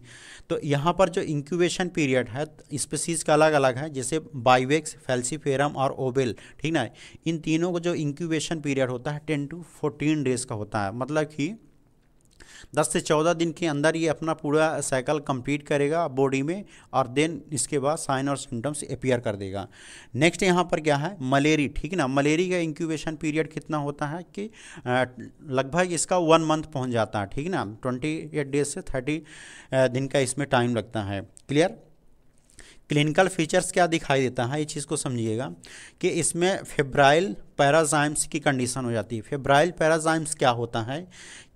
तो यहाँ पर जो इंक्यूबेशन पीरियड है स्पेसीज का अलग अलग है जैसे बाइवेक्स फेल्सीफेरम और ओबेल ठीक ना इन तीनों का जो इंक्यूबेशन पीरियड होता है टेन टू फोर्टीन डेज का होता है मतलब कि 10 से 14 दिन के अंदर ये अपना पूरा साइकिल कंप्लीट करेगा बॉडी में और देन इसके बाद साइन और सिम्टम्स अपियर कर देगा नेक्स्ट यहाँ पर क्या है मलेरी ठीक है ना मलेरी का इंक्यूबेशन पीरियड कितना होता है कि लगभग इसका वन मंथ पहुँच जाता है ठीक ना ट्वेंटी एट डेज से थर्टी दिन का इसमें टाइम लगता है क्लियर क्लिनिकल फीचर्स क्या दिखाई देता है ये चीज़ को समझिएगा कि इसमें फेब्राइल पैराजाइम्स की कंडीशन हो जाती है फेब्राइल पैराजाइम्स क्या होता है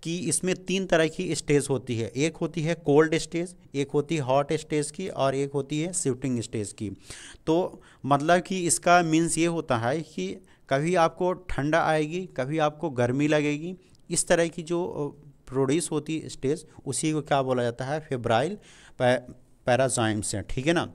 कि इसमें तीन तरह की स्टेज होती है एक होती है कोल्ड स्टेज एक होती है हॉट स्टेज की और एक होती है शिफ्टिंग स्टेज की तो मतलब कि इसका मीन्स ये होता है कि कभी आपको ठंडा आएगी कभी आपको गर्मी लगेगी इस तरह की जो प्रोड्यूस होती स्टेज उसी को क्या बोला जाता है फेब्राइल पै पैराजाइम्स हैं ठीक है ना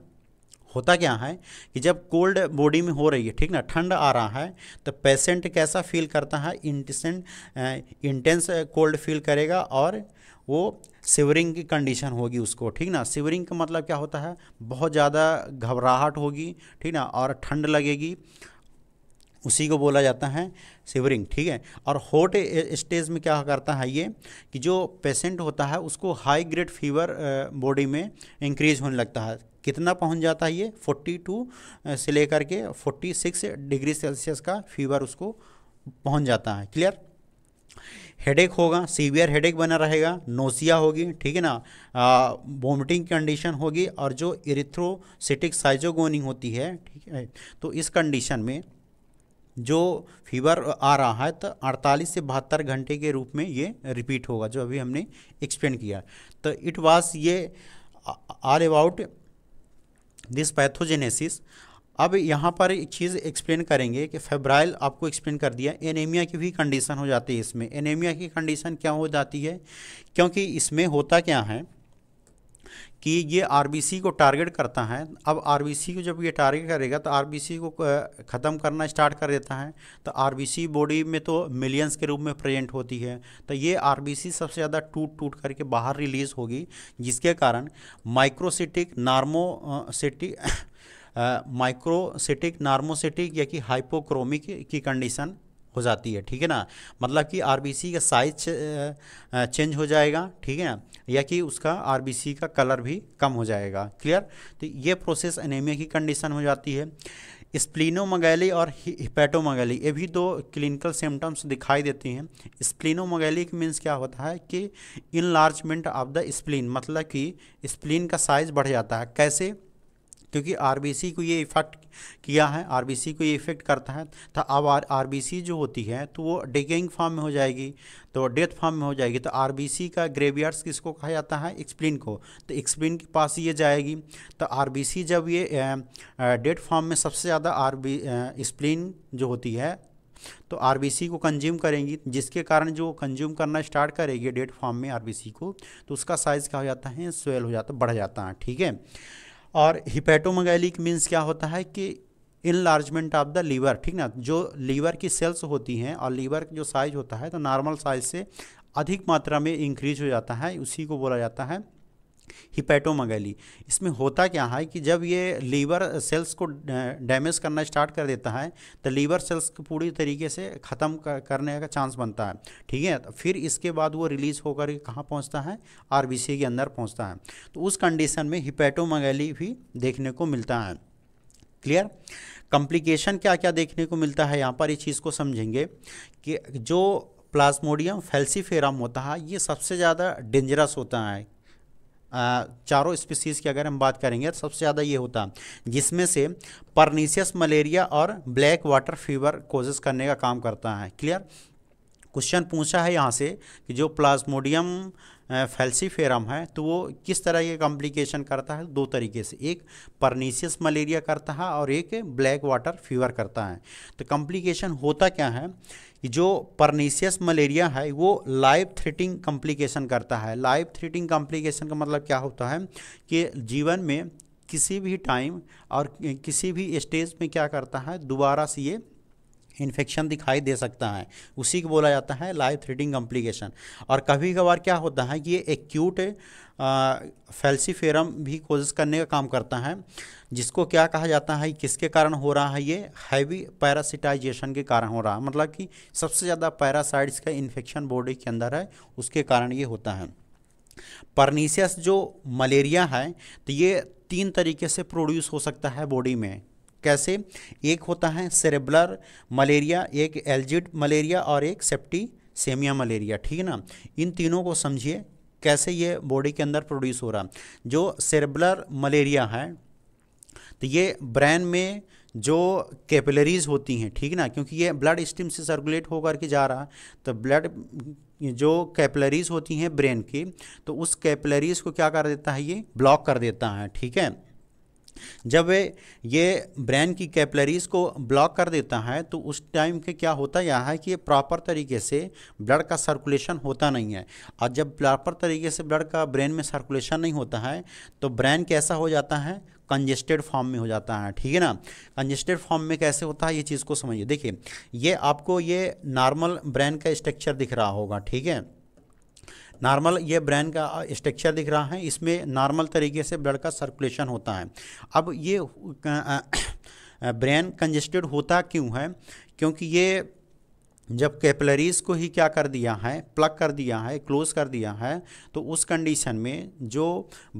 होता क्या है कि जब कोल्ड बॉडी में हो रही है ठीक ना ठंड आ रहा है तो पेशेंट कैसा फील करता है इंटेंट इंटेंस कोल्ड फील करेगा और वो सिवरिंग की कंडीशन होगी उसको ठीक ना सिवरिंग का मतलब क्या होता है बहुत ज़्यादा घबराहट होगी ठीक ना और ठंड लगेगी उसी को बोला जाता है सिवरिंग ठीक है और हॉट स्टेज में क्या करता है ये कि जो पेशेंट होता है उसको हाई ग्रेड फीवर बॉडी में इंक्रीज होने लगता है कितना पहुंच जाता है ये 42 से लेकर के 46 डिग्री सेल्सियस का फीवर उसको पहुंच जाता है क्लियर हेडेक होगा सीवियर हेडेक बना रहेगा नोसिया होगी ठीक है ना वोमिटिंग कंडीशन होगी और जो इरिथ्रोसिटिक साइजोगोनी होती है ठीक है तो इस कंडीशन में जो फीवर आ रहा है तो 48 से बहत्तर घंटे के रूप में ये रिपीट होगा जो अभी हमने एक्सप्लेन किया तो इट वाज ये ऑल अबाउट दिस पैथोजेनेसिस अब यहाँ पर एक चीज़ एक्सप्लेन करेंगे कि फेब्राइल आपको एक्सप्लेन कर दिया एनेमिया की भी कंडीशन हो जाती है इसमें एनेमिया की कंडीशन क्या हो जाती है क्योंकि इसमें होता क्या है कि ये आरबीसी को टारगेट करता है अब आरबीसी को जब ये टारगेट करेगा तो आरबीसी को ख़त्म करना स्टार्ट कर देता है तो आरबीसी बॉडी में तो मिलियंस के रूप में प्रेजेंट होती है तो ये आरबीसी सबसे ज़्यादा टूट टूट करके बाहर रिलीज़ होगी जिसके कारण माइक्रोसिटिक नार्मोसिटिक माइक्रोसिटिक नार्मोसिटिक या कि हाइपोक्रोमिक की कंडीशन हो जाती है ठीक है ना मतलब कि आर का साइज चेंज हो जाएगा ठीक है ना या कि उसका आर का कलर भी कम हो जाएगा क्लियर तो ये प्रोसेस एनेमिया की कंडीशन हो जाती है स्प्लिनोमगैली और हिपेटोमगैली ये भी दो क्लिनिकल सिम्टम्स दिखाई देती हैं स्प्लिनोमगैली मीन्स क्या होता है कि इनलार्जमेंट ऑफ द स्प्लिन मतलब कि स्प्लिन का साइज बढ़ जाता है कैसे क्योंकि आरबीसी को ये इफेक्ट किया है आरबीसी को ये इफेक्ट करता है तो अब आरबीसी जो होती है तो वो डिगेइंग फॉर्म में हो जाएगी तो डेथ फॉर्म में हो जाएगी तो आरबीसी का ग्रेवियर्स किसको कहा जाता है एक्सप्लिन को तो एक्सप्लिन के पास ये जाएगी तो आरबीसी जब ये डेथ फॉर्म में सबसे ज़्यादा आर बी जो होती है तो आरबीसी को कंज्यूम करेंगी जिसके कारण जो कंज्यूम करना स्टार्ट करेगी डेट फॉर्म में आरबीसी को तो उसका साइज़ क्या हो जाता है स्वेल हो जाता बढ़ जाता है ठीक है और हिपेटोमगैलिक मीन्स क्या होता है कि इनलार्जमेंट ऑफ द लीवर ठीक ना जो लीवर की सेल्स होती हैं और लीवर जो साइज होता है तो नॉर्मल साइज से अधिक मात्रा में इंक्रीज हो जाता है उसी को बोला जाता है हिपैटोमगैली इसमें होता क्या है कि जब ये लीवर सेल्स को डैमेज करना स्टार्ट कर देता है तो लीवर सेल्स को पूरी तरीके से ख़त्म करने का चांस बनता है ठीक है तो फिर इसके बाद वो रिलीज़ होकर कहाँ पहुँचता है आर के अंदर पहुँचता है तो उस कंडीशन में हिपैटोमगैली भी देखने को मिलता है क्लियर कॉम्प्लिकेशन क्या क्या देखने को मिलता है यहाँ पर इस चीज़ को समझेंगे कि जो प्लाज्मोडियम फेल्सीफेरम होता है ये सबसे ज़्यादा डेंजरस होता है चारों स्पीसीज़ की अगर हम बात करेंगे तो सबसे ज़्यादा ये होता है जिसमें से परनीसियस मलेरिया और ब्लैक वाटर फीवर कोजेस करने का काम करता है क्लियर क्वेश्चन पूछा है यहाँ से कि जो प्लाज्मोडियम फेल्सीफेरम है तो वो किस तरह के कॉम्प्लिकेशन करता है दो तरीके से एक परनीसियस मलेरिया करता है और एक ब्लैक वाटर फीवर करता है तो कॉम्प्लिकेशन होता क्या है जो परनीसियस मलेरिया है वो लाइफ थ्रेटिंग कॉम्प्लिकेशन करता है लाइफ थ्रेटिंग कॉम्प्लिकेशन का मतलब क्या होता है कि जीवन में किसी भी टाइम और किसी भी स्टेज में क्या करता है दोबारा से ये इन्फेक्शन दिखाई दे सकता है उसी को बोला जाता है लाइफ थ्रेडिंग कॉम्प्लिकेशन और कभी कभार क्या होता है ये एक्यूट फेल्सीफेरम भी कोजेस करने का काम करता है जिसको क्या कहा जाता है किसके कारण हो रहा है ये हैवी पैरासिटाइजेशन के कारण हो रहा है मतलब कि सबसे ज़्यादा पैरासाइड्स का इन्फेक्शन बॉडी के अंदर है उसके कारण ये होता है परनीसियस जो मलेरिया है तो ये तीन तरीके से प्रोड्यूस हो सकता है बॉडी में कैसे एक होता है सेरेबलर मलेरिया एक एलजिट मलेरिया और एक सेप्टी सेमिया मलेरिया ठीक है ना इन तीनों को समझिए कैसे ये बॉडी के अंदर प्रोड्यूस हो रहा जो सेरेबलर मलेरिया है तो ये ब्रेन में जो कैपिलरीज होती हैं ठीक ना क्योंकि ये ब्लड स्टीम से सर्कुलेट होकर के जा रहा तो ब्लड जो कैपिलरीज होती हैं ब्रेन की तो उस कैपिलरीज को क्या कर देता है ये ब्लॉक कर देता है ठीक है जब ये ब्रेन की कैपलरीज को ब्लॉक कर देता है तो उस टाइम के क्या होता यह है कि ये प्रॉपर तरीके से ब्लड का सर्कुलेशन होता नहीं है और जब प्रॉपर तरीके से ब्लड का ब्रेन में सर्कुलेशन नहीं होता है तो ब्रेन कैसा हो जाता है कंजेस्टेड फॉर्म में हो जाता है ठीक है ना कंजेस्टेड फॉर्म में कैसे होता है ये चीज़ को समझिए देखिए ये आपको ये नॉर्मल ब्रेन का स्ट्रक्चर दिख रहा होगा ठीक है नॉर्मल ये ब्रेन का स्ट्रक्चर दिख रहा है इसमें नॉर्मल तरीके से ब्लड का सर्कुलेशन होता है अब ये ब्रेन कंजेस्टेड होता क्यों है क्योंकि ये जब कैपलरीज को ही क्या कर दिया है प्लग कर दिया है क्लोज कर दिया है तो उस कंडीशन में जो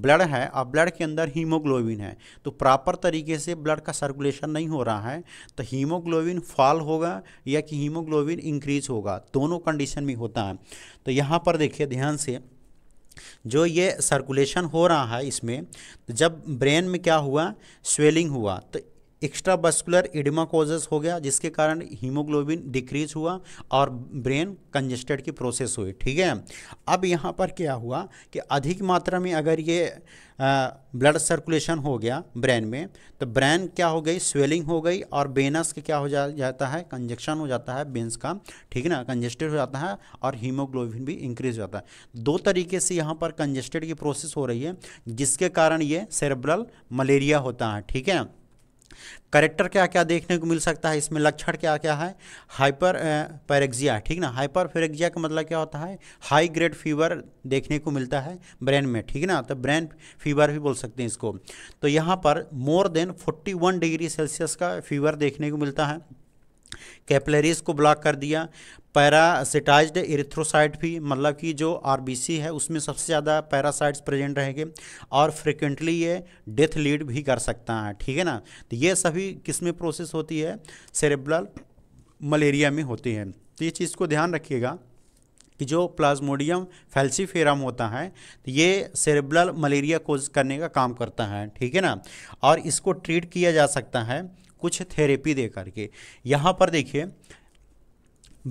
ब्लड है अब ब्लड के अंदर हीमोग्लोबिन है तो प्रॉपर तरीके से ब्लड का सर्कुलेशन नहीं हो रहा है तो हीमोग्लोबिन फॉल होगा या कि हीमोग्लोबिन इंक्रीज होगा दोनों कंडीशन में होता है तो यहाँ पर देखिए ध्यान से जो ये सर्कुलेशन हो रहा है इसमें तो जब ब्रेन में क्या हुआ स्वेलिंग हुआ तो एक्स्ट्रा बस्कुलर इडिमा कोजेस हो गया जिसके कारण हीमोग्लोबिन डिक्रीज हुआ और ब्रेन कंजेस्टेड की प्रोसेस हुई ठीक है अब यहाँ पर क्या हुआ कि अधिक मात्रा में अगर ये ब्लड सर्कुलेशन हो गया ब्रेन में तो ब्रेन क्या हो गई स्वेलिंग हो गई और बेनस के क्या हो जा, जाता है कंजेक्शन हो जाता है बेन्स का ठीक है ना कंजेस्टेड हो जाता है और हीमोग्लोबिन भी इंक्रीज हो जाता है दो तरीके से यहाँ पर कंजेस्टेड की प्रोसेस हो रही है जिसके कारण ये सेरेब्रल मलेरिया होता है ठीक है करेक्टर क्या क्या देखने को मिल सकता है इसमें लक्षण क्या क्या है हाइपर पैरेक्जिया ठीक ना हाइपर पैरेक्जिया का मतलब क्या होता है हाई ग्रेड फीवर देखने को मिलता है ब्रेन में ठीक ना तो ब्रेन फीवर भी बोल सकते हैं इसको तो यहाँ पर मोर देन 41 डिग्री सेल्सियस का फीवर देखने को मिलता है कैपलरीज को ब्लॉक कर दिया पैरासिटाइज इरिथ्रोसाइट भी मतलब कि जो आरबीसी है उसमें सबसे ज़्यादा पैरासाइट्स प्रेजेंट रहेंगे और फ्रिक्वेंटली ये डेथ लीड भी कर सकता है ठीक है ना तो ये सभी किस में प्रोसेस होती है सेरेब्रल मलेरिया में होती है तो ये चीज़ को ध्यान रखिएगा कि जो प्लाज्मोडियम फैल्सीफेरम होता है तो ये सेरेब्रल मलेरिया कोज करने का काम करता है ठीक है ना और इसको ट्रीट किया जा सकता है कुछ थेरेपी दे करके यहाँ पर देखिए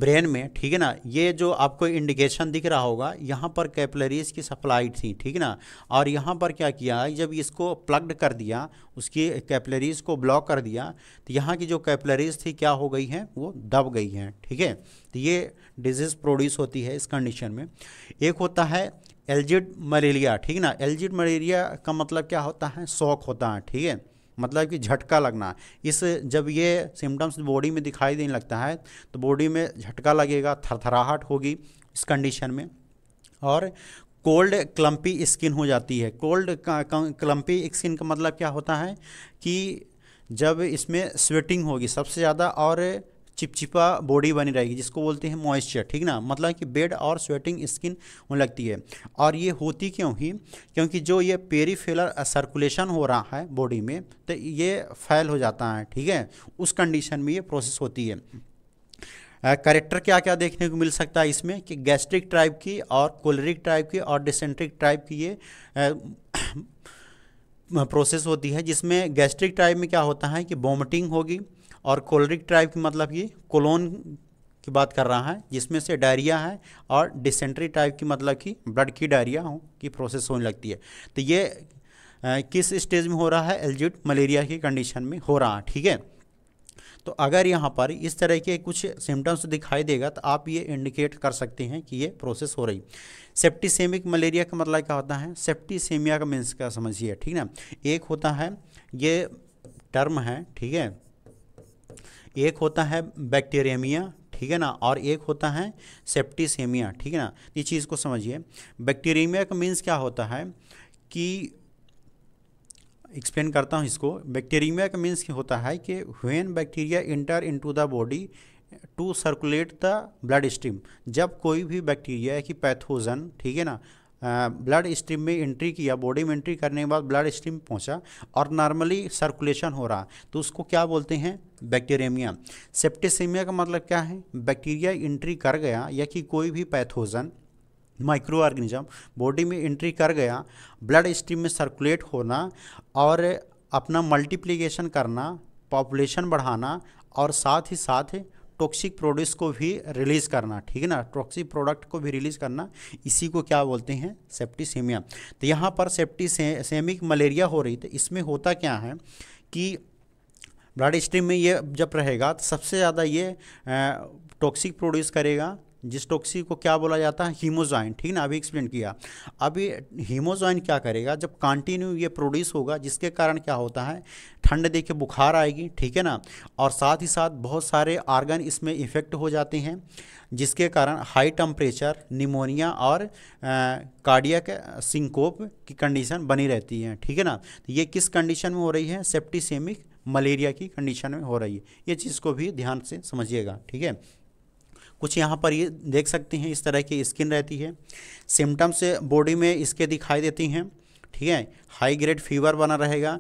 ब्रेन में ठीक है ना ये जो आपको इंडिकेशन दिख रहा होगा यहाँ पर कैपलरीज की सप्लाई थी ठीक है ना और यहाँ पर क्या किया जब इसको प्लग्ड कर दिया उसकी कैपलरीज को ब्लॉक कर दिया तो यहाँ की जो कैपलरीज थी क्या हो गई हैं वो दब गई हैं ठीक है थीके? तो ये डिजीज़ प्रोड्यूस होती है इस कंडीशन में एक होता है एलजिड मलेरिया ठीक ना एलजिड मलेरिया का मतलब क्या होता है शौक होता है ठीक है मतलब कि झटका लगना इस जब ये सिम्टम्स बॉडी में दिखाई देने लगता है तो बॉडी में झटका लगेगा थरथराहट होगी इस कंडीशन में और कोल्ड क्लम्पी स्किन हो जाती है कोल्ड क्लम्पी स्किन का मतलब क्या होता है कि जब इसमें स्वेटिंग होगी सबसे ज़्यादा और चिपचिपा बॉडी बनी रहेगी जिसको बोलते हैं मॉइस्चर ठीक ना मतलब कि बेड और स्वेटिंग स्किन होने लगती है और ये होती क्यों ही क्योंकि जो ये पेरीफेलर सर्कुलेशन हो रहा है बॉडी में तो ये फैल हो जाता है ठीक है उस कंडीशन में ये प्रोसेस होती है करेक्टर क्या क्या देखने को मिल सकता है इसमें कि गैस्ट्रिक ट्राइप की और कोलरिक ट्राइप की और डिसेंट्रिक ट्राइप की ये प्रोसेस होती है जिसमें गैस्ट्रिक टाइप में क्या होता है कि वॉमिटिंग होगी और कोलरिक ट्राइब की मतलब कि कोलोन की बात कर रहा है जिसमें से डायरिया है और डिसेंट्री टाइप की मतलब कि ब्लड की डायरिया हो की प्रोसेस होने लगती है तो ये आ, किस स्टेज में हो रहा है एलजिड मलेरिया की कंडीशन में हो रहा है ठीक है तो अगर यहाँ पर इस तरह के कुछ सिम्टम्स दिखाई देगा तो आप ये इंडिकेट कर सकते हैं कि ये प्रोसेस हो रही सेप्टीसेमिक मलेरिया का मतलब क्या होता है सेप्टीसेमिया का मीन्स का समझिए ठीक ना एक होता है ये टर्म है ठीक है एक होता है बैक्टीरियमिया ठीक है ना और एक होता है सेप्टिसेमिया ठीक है ना ये चीज़ को समझिए बैक्टीरियमिया का मीन्स क्या होता है कि एक्सप्लेन करता हूँ इसको बैक्टीरियमिया का मीन्स होता है कि when bacteria enter into the body to circulate the blood stream जब कोई भी बैक्टीरिया की पैथोजन ठीक है ना ब्लड स्ट्रीम में एंट्री किया बॉडी में एंट्री करने के बाद ब्लड स्ट्रीम पहुंचा और नॉर्मली सर्कुलेशन हो रहा तो उसको क्या बोलते हैं बैक्टीरियमिया सेप्टिसीमिया का मतलब क्या है बैक्टीरिया एंट्री कर गया या कि कोई भी पैथोजन माइक्रो ऑर्गेनिज्म बॉडी में एंट्री कर गया ब्लड स्ट्रीम में सर्कुलेट होना और अपना मल्टीप्लीकेशन करना पॉपुलेशन बढ़ाना और साथ ही साथ टॉक्सिक प्रोड्यूस को भी रिलीज़ करना ठीक है ना टॉक्सिक प्रोडक्ट को भी रिलीज़ करना इसी को क्या बोलते हैं सेप्टिसेमिया तो यहाँ पर सेप्टी से, सेमिक मलेरिया हो रही तो इसमें होता क्या है कि ब्लड स्ट्रीम में ये जब रहेगा तो सबसे ज़्यादा ये टॉक्सिक प्रोड्यूस करेगा जिस टॉक्सी को क्या बोला जाता है हीमोजाइन ठीक ना अभी एक्सप्लेन किया अभी हीमोजाइन क्या करेगा जब कंटिन्यू ये प्रोड्यूस होगा जिसके कारण क्या होता है ठंड देखे बुखार आएगी ठीक है ना और साथ ही साथ बहुत सारे आर्गन इसमें इफेक्ट हो जाते हैं जिसके कारण हाई टेम्परेचर निमोनिया और कार्डिया के सिंकोप की कंडीशन बनी रहती है ठीक है ना तो ये किस कंडीशन में हो रही है सेप्टिसेमिक मलेरिया की कंडीशन में हो रही है ये चीज़ को भी ध्यान से समझिएगा ठीक है कुछ यहाँ पर ये देख सकते हैं इस तरह की स्किन रहती है सिम्टम्स बॉडी में इसके दिखाई देती हैं ठीक है हाई ग्रेड फीवर बना रहेगा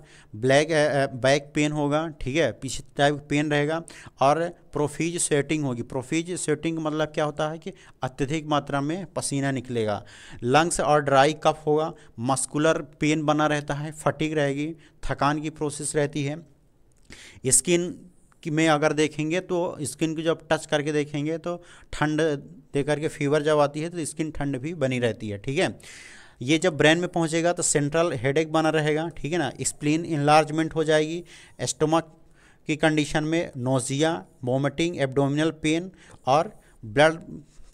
ब्लैक बैक पेन होगा ठीक है पीछे टाइप पेन रहेगा और प्रोफीज सेटिंग होगी प्रोफीज सेटिंग मतलब क्या होता है कि अत्यधिक मात्रा में पसीना निकलेगा लंग्स और ड्राई कफ होगा मस्कुलर पेन बना रहता है फटिक रहेगी थकान की प्रोसेस रहती है स्किन कि में अगर देखेंगे तो स्किन को जब टच करके देखेंगे तो ठंड दे करके फीवर जब आती है तो स्किन ठंड भी बनी रहती है ठीक है ये जब ब्रेन में पहुंचेगा तो सेंट्रल हेडेक बना रहेगा ठीक है ना स्प्लीन इन्लार्जमेंट हो जाएगी एस्टोमक की कंडीशन में नोजिया वोमिटिंग एब्डोमिनल पेन और ब्लड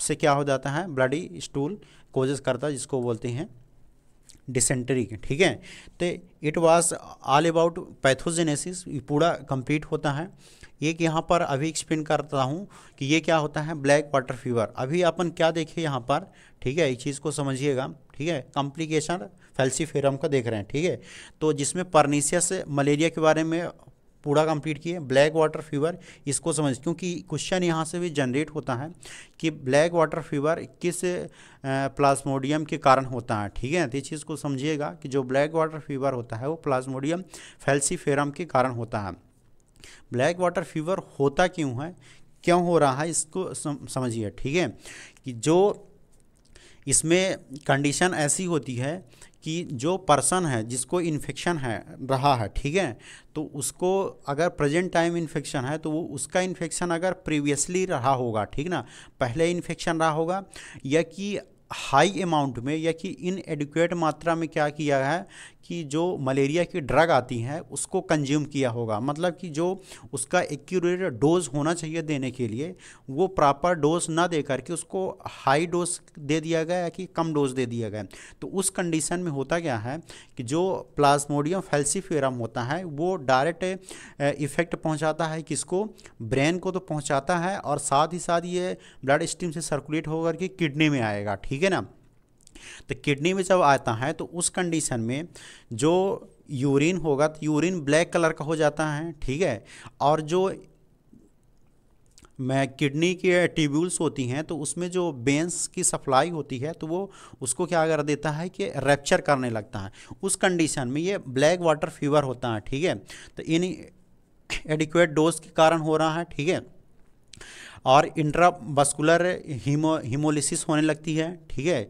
से क्या हो जाता है ब्लडी स्टूल कोजेस करता है जिसको बोलते हैं डिसेंटरी के ठीक है तो it was all about pathogenesis पूरा कंप्लीट होता है एक यहाँ पर अभी एक्सप्लेन करता हूँ कि ये क्या होता है ब्लैक वाटर फीवर अभी अपन क्या देखे यहाँ पर ठीक है इस चीज़ को समझिएगा ठीक है कॉम्प्लिकेशन फेल्सीफेरम का देख रहे हैं ठीक है तो जिसमें परनीसियस मलेरिया के बारे में पूरा कंप्लीट किए ब्लैक वाटर फीवर इसको समझ क्योंकि क्वेश्चन यहाँ से भी जनरेट होता है कि ब्लैक वाटर फीवर किस प्लाज्मोडियम के कारण होता है ठीक है तो इस चीज़ को समझिएगा कि जो ब्लैक वाटर फीवर होता है वो प्लाज्मोडियम फेल्सीफेरम के कारण होता है ब्लैक वाटर फीवर होता क्यों है क्यों हो रहा है इसको समझिए ठीक है कि जो इसमें कंडीशन ऐसी होती है कि जो पर्सन है जिसको इन्फेक्शन है रहा है ठीक है तो उसको अगर प्रेजेंट टाइम इन्फेक्शन है तो वो उसका इन्फेक्शन अगर प्रीवियसली रहा होगा ठीक ना पहले इन्फेक्शन रहा होगा या कि हाई अमाउंट में या कि इन एडिक्वेट मात्रा में क्या किया है कि जो मलेरिया की ड्रग आती हैं उसको कंज्यूम किया होगा मतलब कि जो उसका एक्यूरेट डोज होना चाहिए देने के लिए वो प्रॉपर डोज ना दे करके उसको हाई डोज दे दिया गया या कि कम डोज दे दिया गया तो उस कंडीशन में होता क्या है कि जो प्लाज्मोडियम फेल्सीफेरम होता है वो डायरेक्ट इफेक्ट पहुँचाता है किसको ब्रेन को तो पहुँचाता है और साथ ही साथ ये ब्लड स्टीम से सर्कुलेट होकर के किडनी में आएगा ठीक है ना तो किडनी में जब आता है तो उस कंडीशन में जो यूरिन होगा तो यूरिन ब्लैक कलर का हो जाता है ठीक है और जो मैं किडनी के ट्यूब्यूल्स होती हैं तो उसमें जो बेंस की सप्लाई होती है तो वो उसको क्या कर देता है कि रैप्चर करने लगता है उस कंडीशन में ये ब्लैक वाटर फीवर होता है ठीक है तो इन एडिक्वेट डोज के कारण हो रहा है ठीक है और बस्कुलर हीमो हीमोलिसिस होने लगती है ठीक है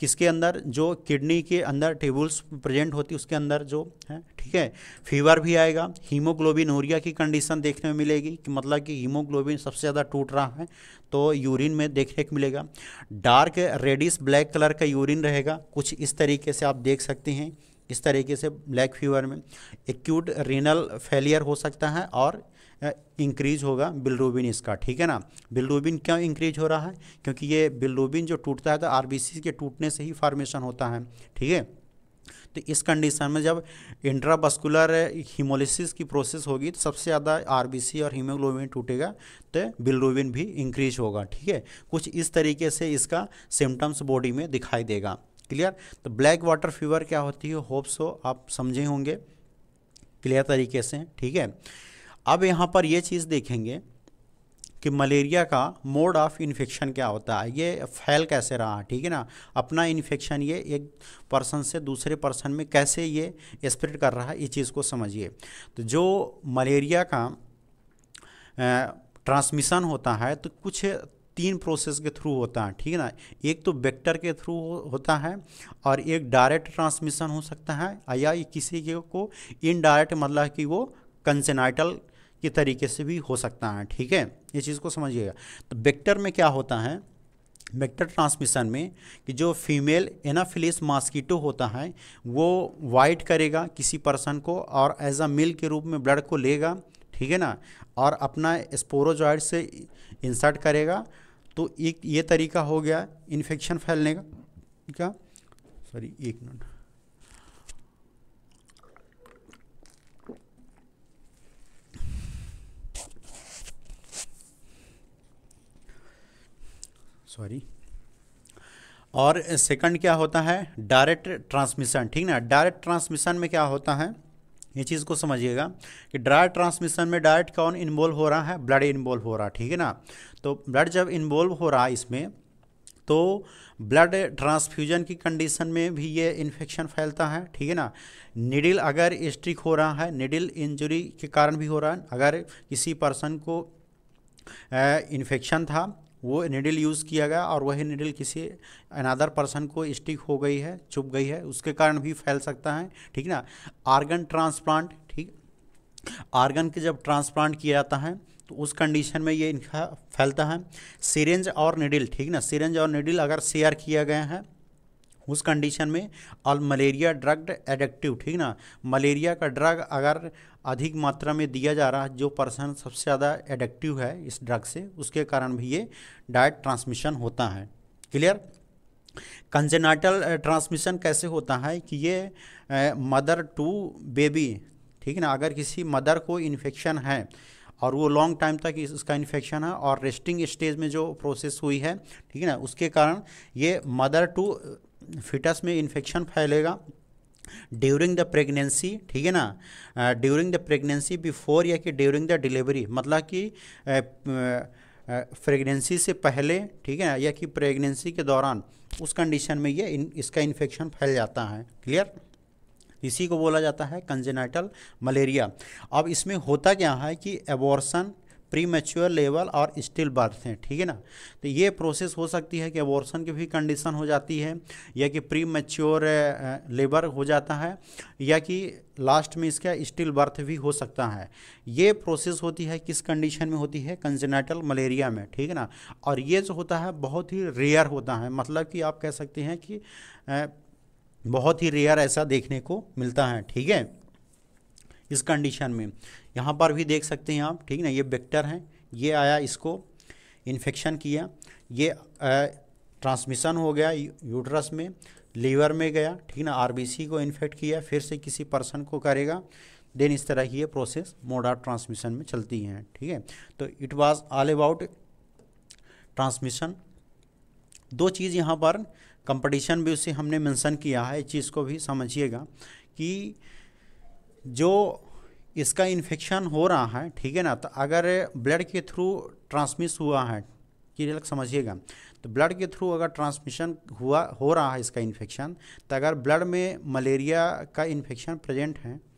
किसके अंदर जो किडनी के अंदर टेबुल्स प्रेजेंट होती है उसके अंदर जो है ठीक है फीवर भी आएगा हीमोग्लोबिन ओरिया की कंडीशन देखने में मिलेगी कि मतलब कि हीमोग्लोबिन सबसे ज़्यादा टूट रहा है तो यूरिन में देखने को मिलेगा डार्क रेडिस ब्लैक कलर का यूरिन रहेगा कुछ इस तरीके से आप देख सकते हैं इस तरीके से ब्लैक फीवर में एक्यूट रीनल फेलियर हो सकता है और इंक्रीज होगा बिलरूबिन इसका ठीक है ना बिलरूबिन क्यों इंक्रीज हो रहा है क्योंकि ये बिलरूबिन जो टूटता है तो आर के टूटने से ही फॉर्मेशन होता है ठीक है तो इस कंडीशन में जब इंट्राबस्कुलर हीमोलिसिस की प्रोसेस होगी तो सबसे ज़्यादा आरबीसी और हीमोग्लोबिन टूटेगा तो बिलरूबिन भी इंक्रीज होगा ठीक है कुछ इस तरीके से इसका सिम्टम्स बॉडी में दिखाई देगा क्लियर तो ब्लैक वाटर फीवर क्या होती है होप्स हो आप समझे होंगे क्लियर तरीके से ठीक है अब यहाँ पर ये चीज़ देखेंगे कि मलेरिया का मोड ऑफ इन्फेक्शन क्या होता है ये फैल कैसे रहा ठीक है ना अपना इन्फेक्शन ये एक पर्सन से दूसरे पर्सन में कैसे ये स्प्रेड कर रहा है इस चीज़ को समझिए तो जो मलेरिया का ट्रांसमिशन होता है तो कुछ तीन प्रोसेस के थ्रू होता है ठीक है ना एक तो वेक्टर के थ्रू होता है और एक डायरेक्ट ट्रांसमिशन हो सकता है या किसी के को इनडायरेक्ट मतलब कि वो कंसेनाइटल के तरीके से भी हो सकता है ठीक है ये चीज़ को समझिएगा तो वेक्टर में क्या होता है वेक्टर ट्रांसमिशन में कि जो फीमेल एनाफिलिस मॉस्किटो होता है वो वाइट करेगा किसी पर्सन को और एज अ मेल के रूप में ब्लड को लेगा ठीक है ना और अपना स्पोरोजॉइड से इंसर्ट करेगा तो एक ये तरीका हो गया इन्फेक्शन फैलने का सॉरी एक मिनट सॉरी और सेकंड क्या होता है डायरेक्ट ट्रांसमिशन ठीक ना डायरेक्ट ट्रांसमिशन में क्या होता है ये चीज़ को समझिएगा कि डायरेक्ट ट्रांसमिशन में डायरेक्ट कौन इन्वॉल्व हो रहा है ब्लड इन्वॉल्व हो रहा है ठीक है ना तो ब्लड जब इन्वॉल्व हो रहा है इसमें तो ब्लड ट्रांसफ्यूजन की कंडीशन में भी ये इन्फेक्शन फैलता है ठीक है ना निडिल अगर स्ट्रिक हो रहा है निडिल इंजरी के कारण भी हो रहा है अगर किसी पर्सन को इन्फेक्शन था वो निडल यूज़ किया गया और वही निडल किसी अनादर पर्सन को स्टिक हो गई है चुप गई है उसके कारण भी फैल सकता है ठीक ना आर्गन ट्रांसप्लांट ठीक आर्गन के जब ट्रांसप्लांट किया जाता है तो उस कंडीशन में ये इनका फैलता है सिरेंज और निडिल ठीक ना सिरेंज और निडिल अगर शेयर किया गया है उस कंडीशन में और मलेरिया ड्रग एडिक्टिव ठीक ना मलेरिया का ड्रग अगर अधिक मात्रा में दिया जा रहा है जो पर्सन सबसे ज़्यादा एडिक्टिव है इस ड्रग से उसके कारण भी ये डाइट ट्रांसमिशन होता है क्लियर कंजेनाइटल ट्रांसमिशन कैसे होता है कि ये मदर टू बेबी ठीक है ना अगर किसी मदर को इन्फेक्शन है और वो लॉन्ग टाइम तक इसका इन्फेक्शन है और रेस्टिंग स्टेज में जो प्रोसेस हुई है ठीक है ना उसके कारण ये मदर टू फिटस में इन्फेक्शन फैलेगा ड्यूरिंग द प्रेगनेंसी ठीक है ना ड्यूरिंग द प्रेगनेंसी बिफोर या कि ड्यूरिंग द डिलीवरी मतलब कि प्रेगनेंसी uh, uh, से पहले ठीक है ना या कि प्रेगनेंसी के दौरान उस कंडीशन में ये इन, इसका इन्फेक्शन फैल जाता है क्लियर इसी को बोला जाता है कंजेनाइटल मलेरिया अब इसमें होता क्या है कि एबॉर्सन प्री मेच्योर लेवल और स्टिल बर्थ हैं ठीक है ना तो ये प्रोसेस हो सकती है कि अबॉर्सन की भी कंडीशन हो जाती है या कि प्री मेच्योर लेबर हो जाता है या कि लास्ट में इसका स्टिल बर्थ भी हो सकता है ये प्रोसेस होती है किस कंडीशन में होती है कंजेनाइटल मलेरिया में ठीक है ना और ये जो होता है बहुत ही रेयर होता है मतलब कि आप कह सकते हैं कि बहुत ही रेयर ऐसा देखने को मिलता है ठीक है इस कंडीशन में यहाँ पर भी देख सकते हैं आप ठीक ना ये वेक्टर हैं ये आया इसको इन्फेक्शन किया ये ट्रांसमिशन हो गया यूटरस में लीवर में गया ठीक ना आरबीसी को इन्फेक्ट किया फिर से किसी पर्सन को करेगा देन इस तरह की ये प्रोसेस मोड ऑफ ट्रांसमिशन में चलती हैं ठीक है तो it was all about transmission दो चीज़ यहाँ पर कंपटीशन भी उसे हमने मेंशन किया है इस चीज़ को भी समझिएगा कि जो इसका इन्फेक्शन हो रहा है ठीक है ना तो अगर ब्लड के थ्रू ट्रांसमिस हुआ है कि अलग समझिएगा तो ब्लड के थ्रू अगर ट्रांसमिशन हुआ हो रहा है इसका इन्फेक्शन तो अगर ब्लड में मलेरिया का इन्फेक्शन प्रेजेंट है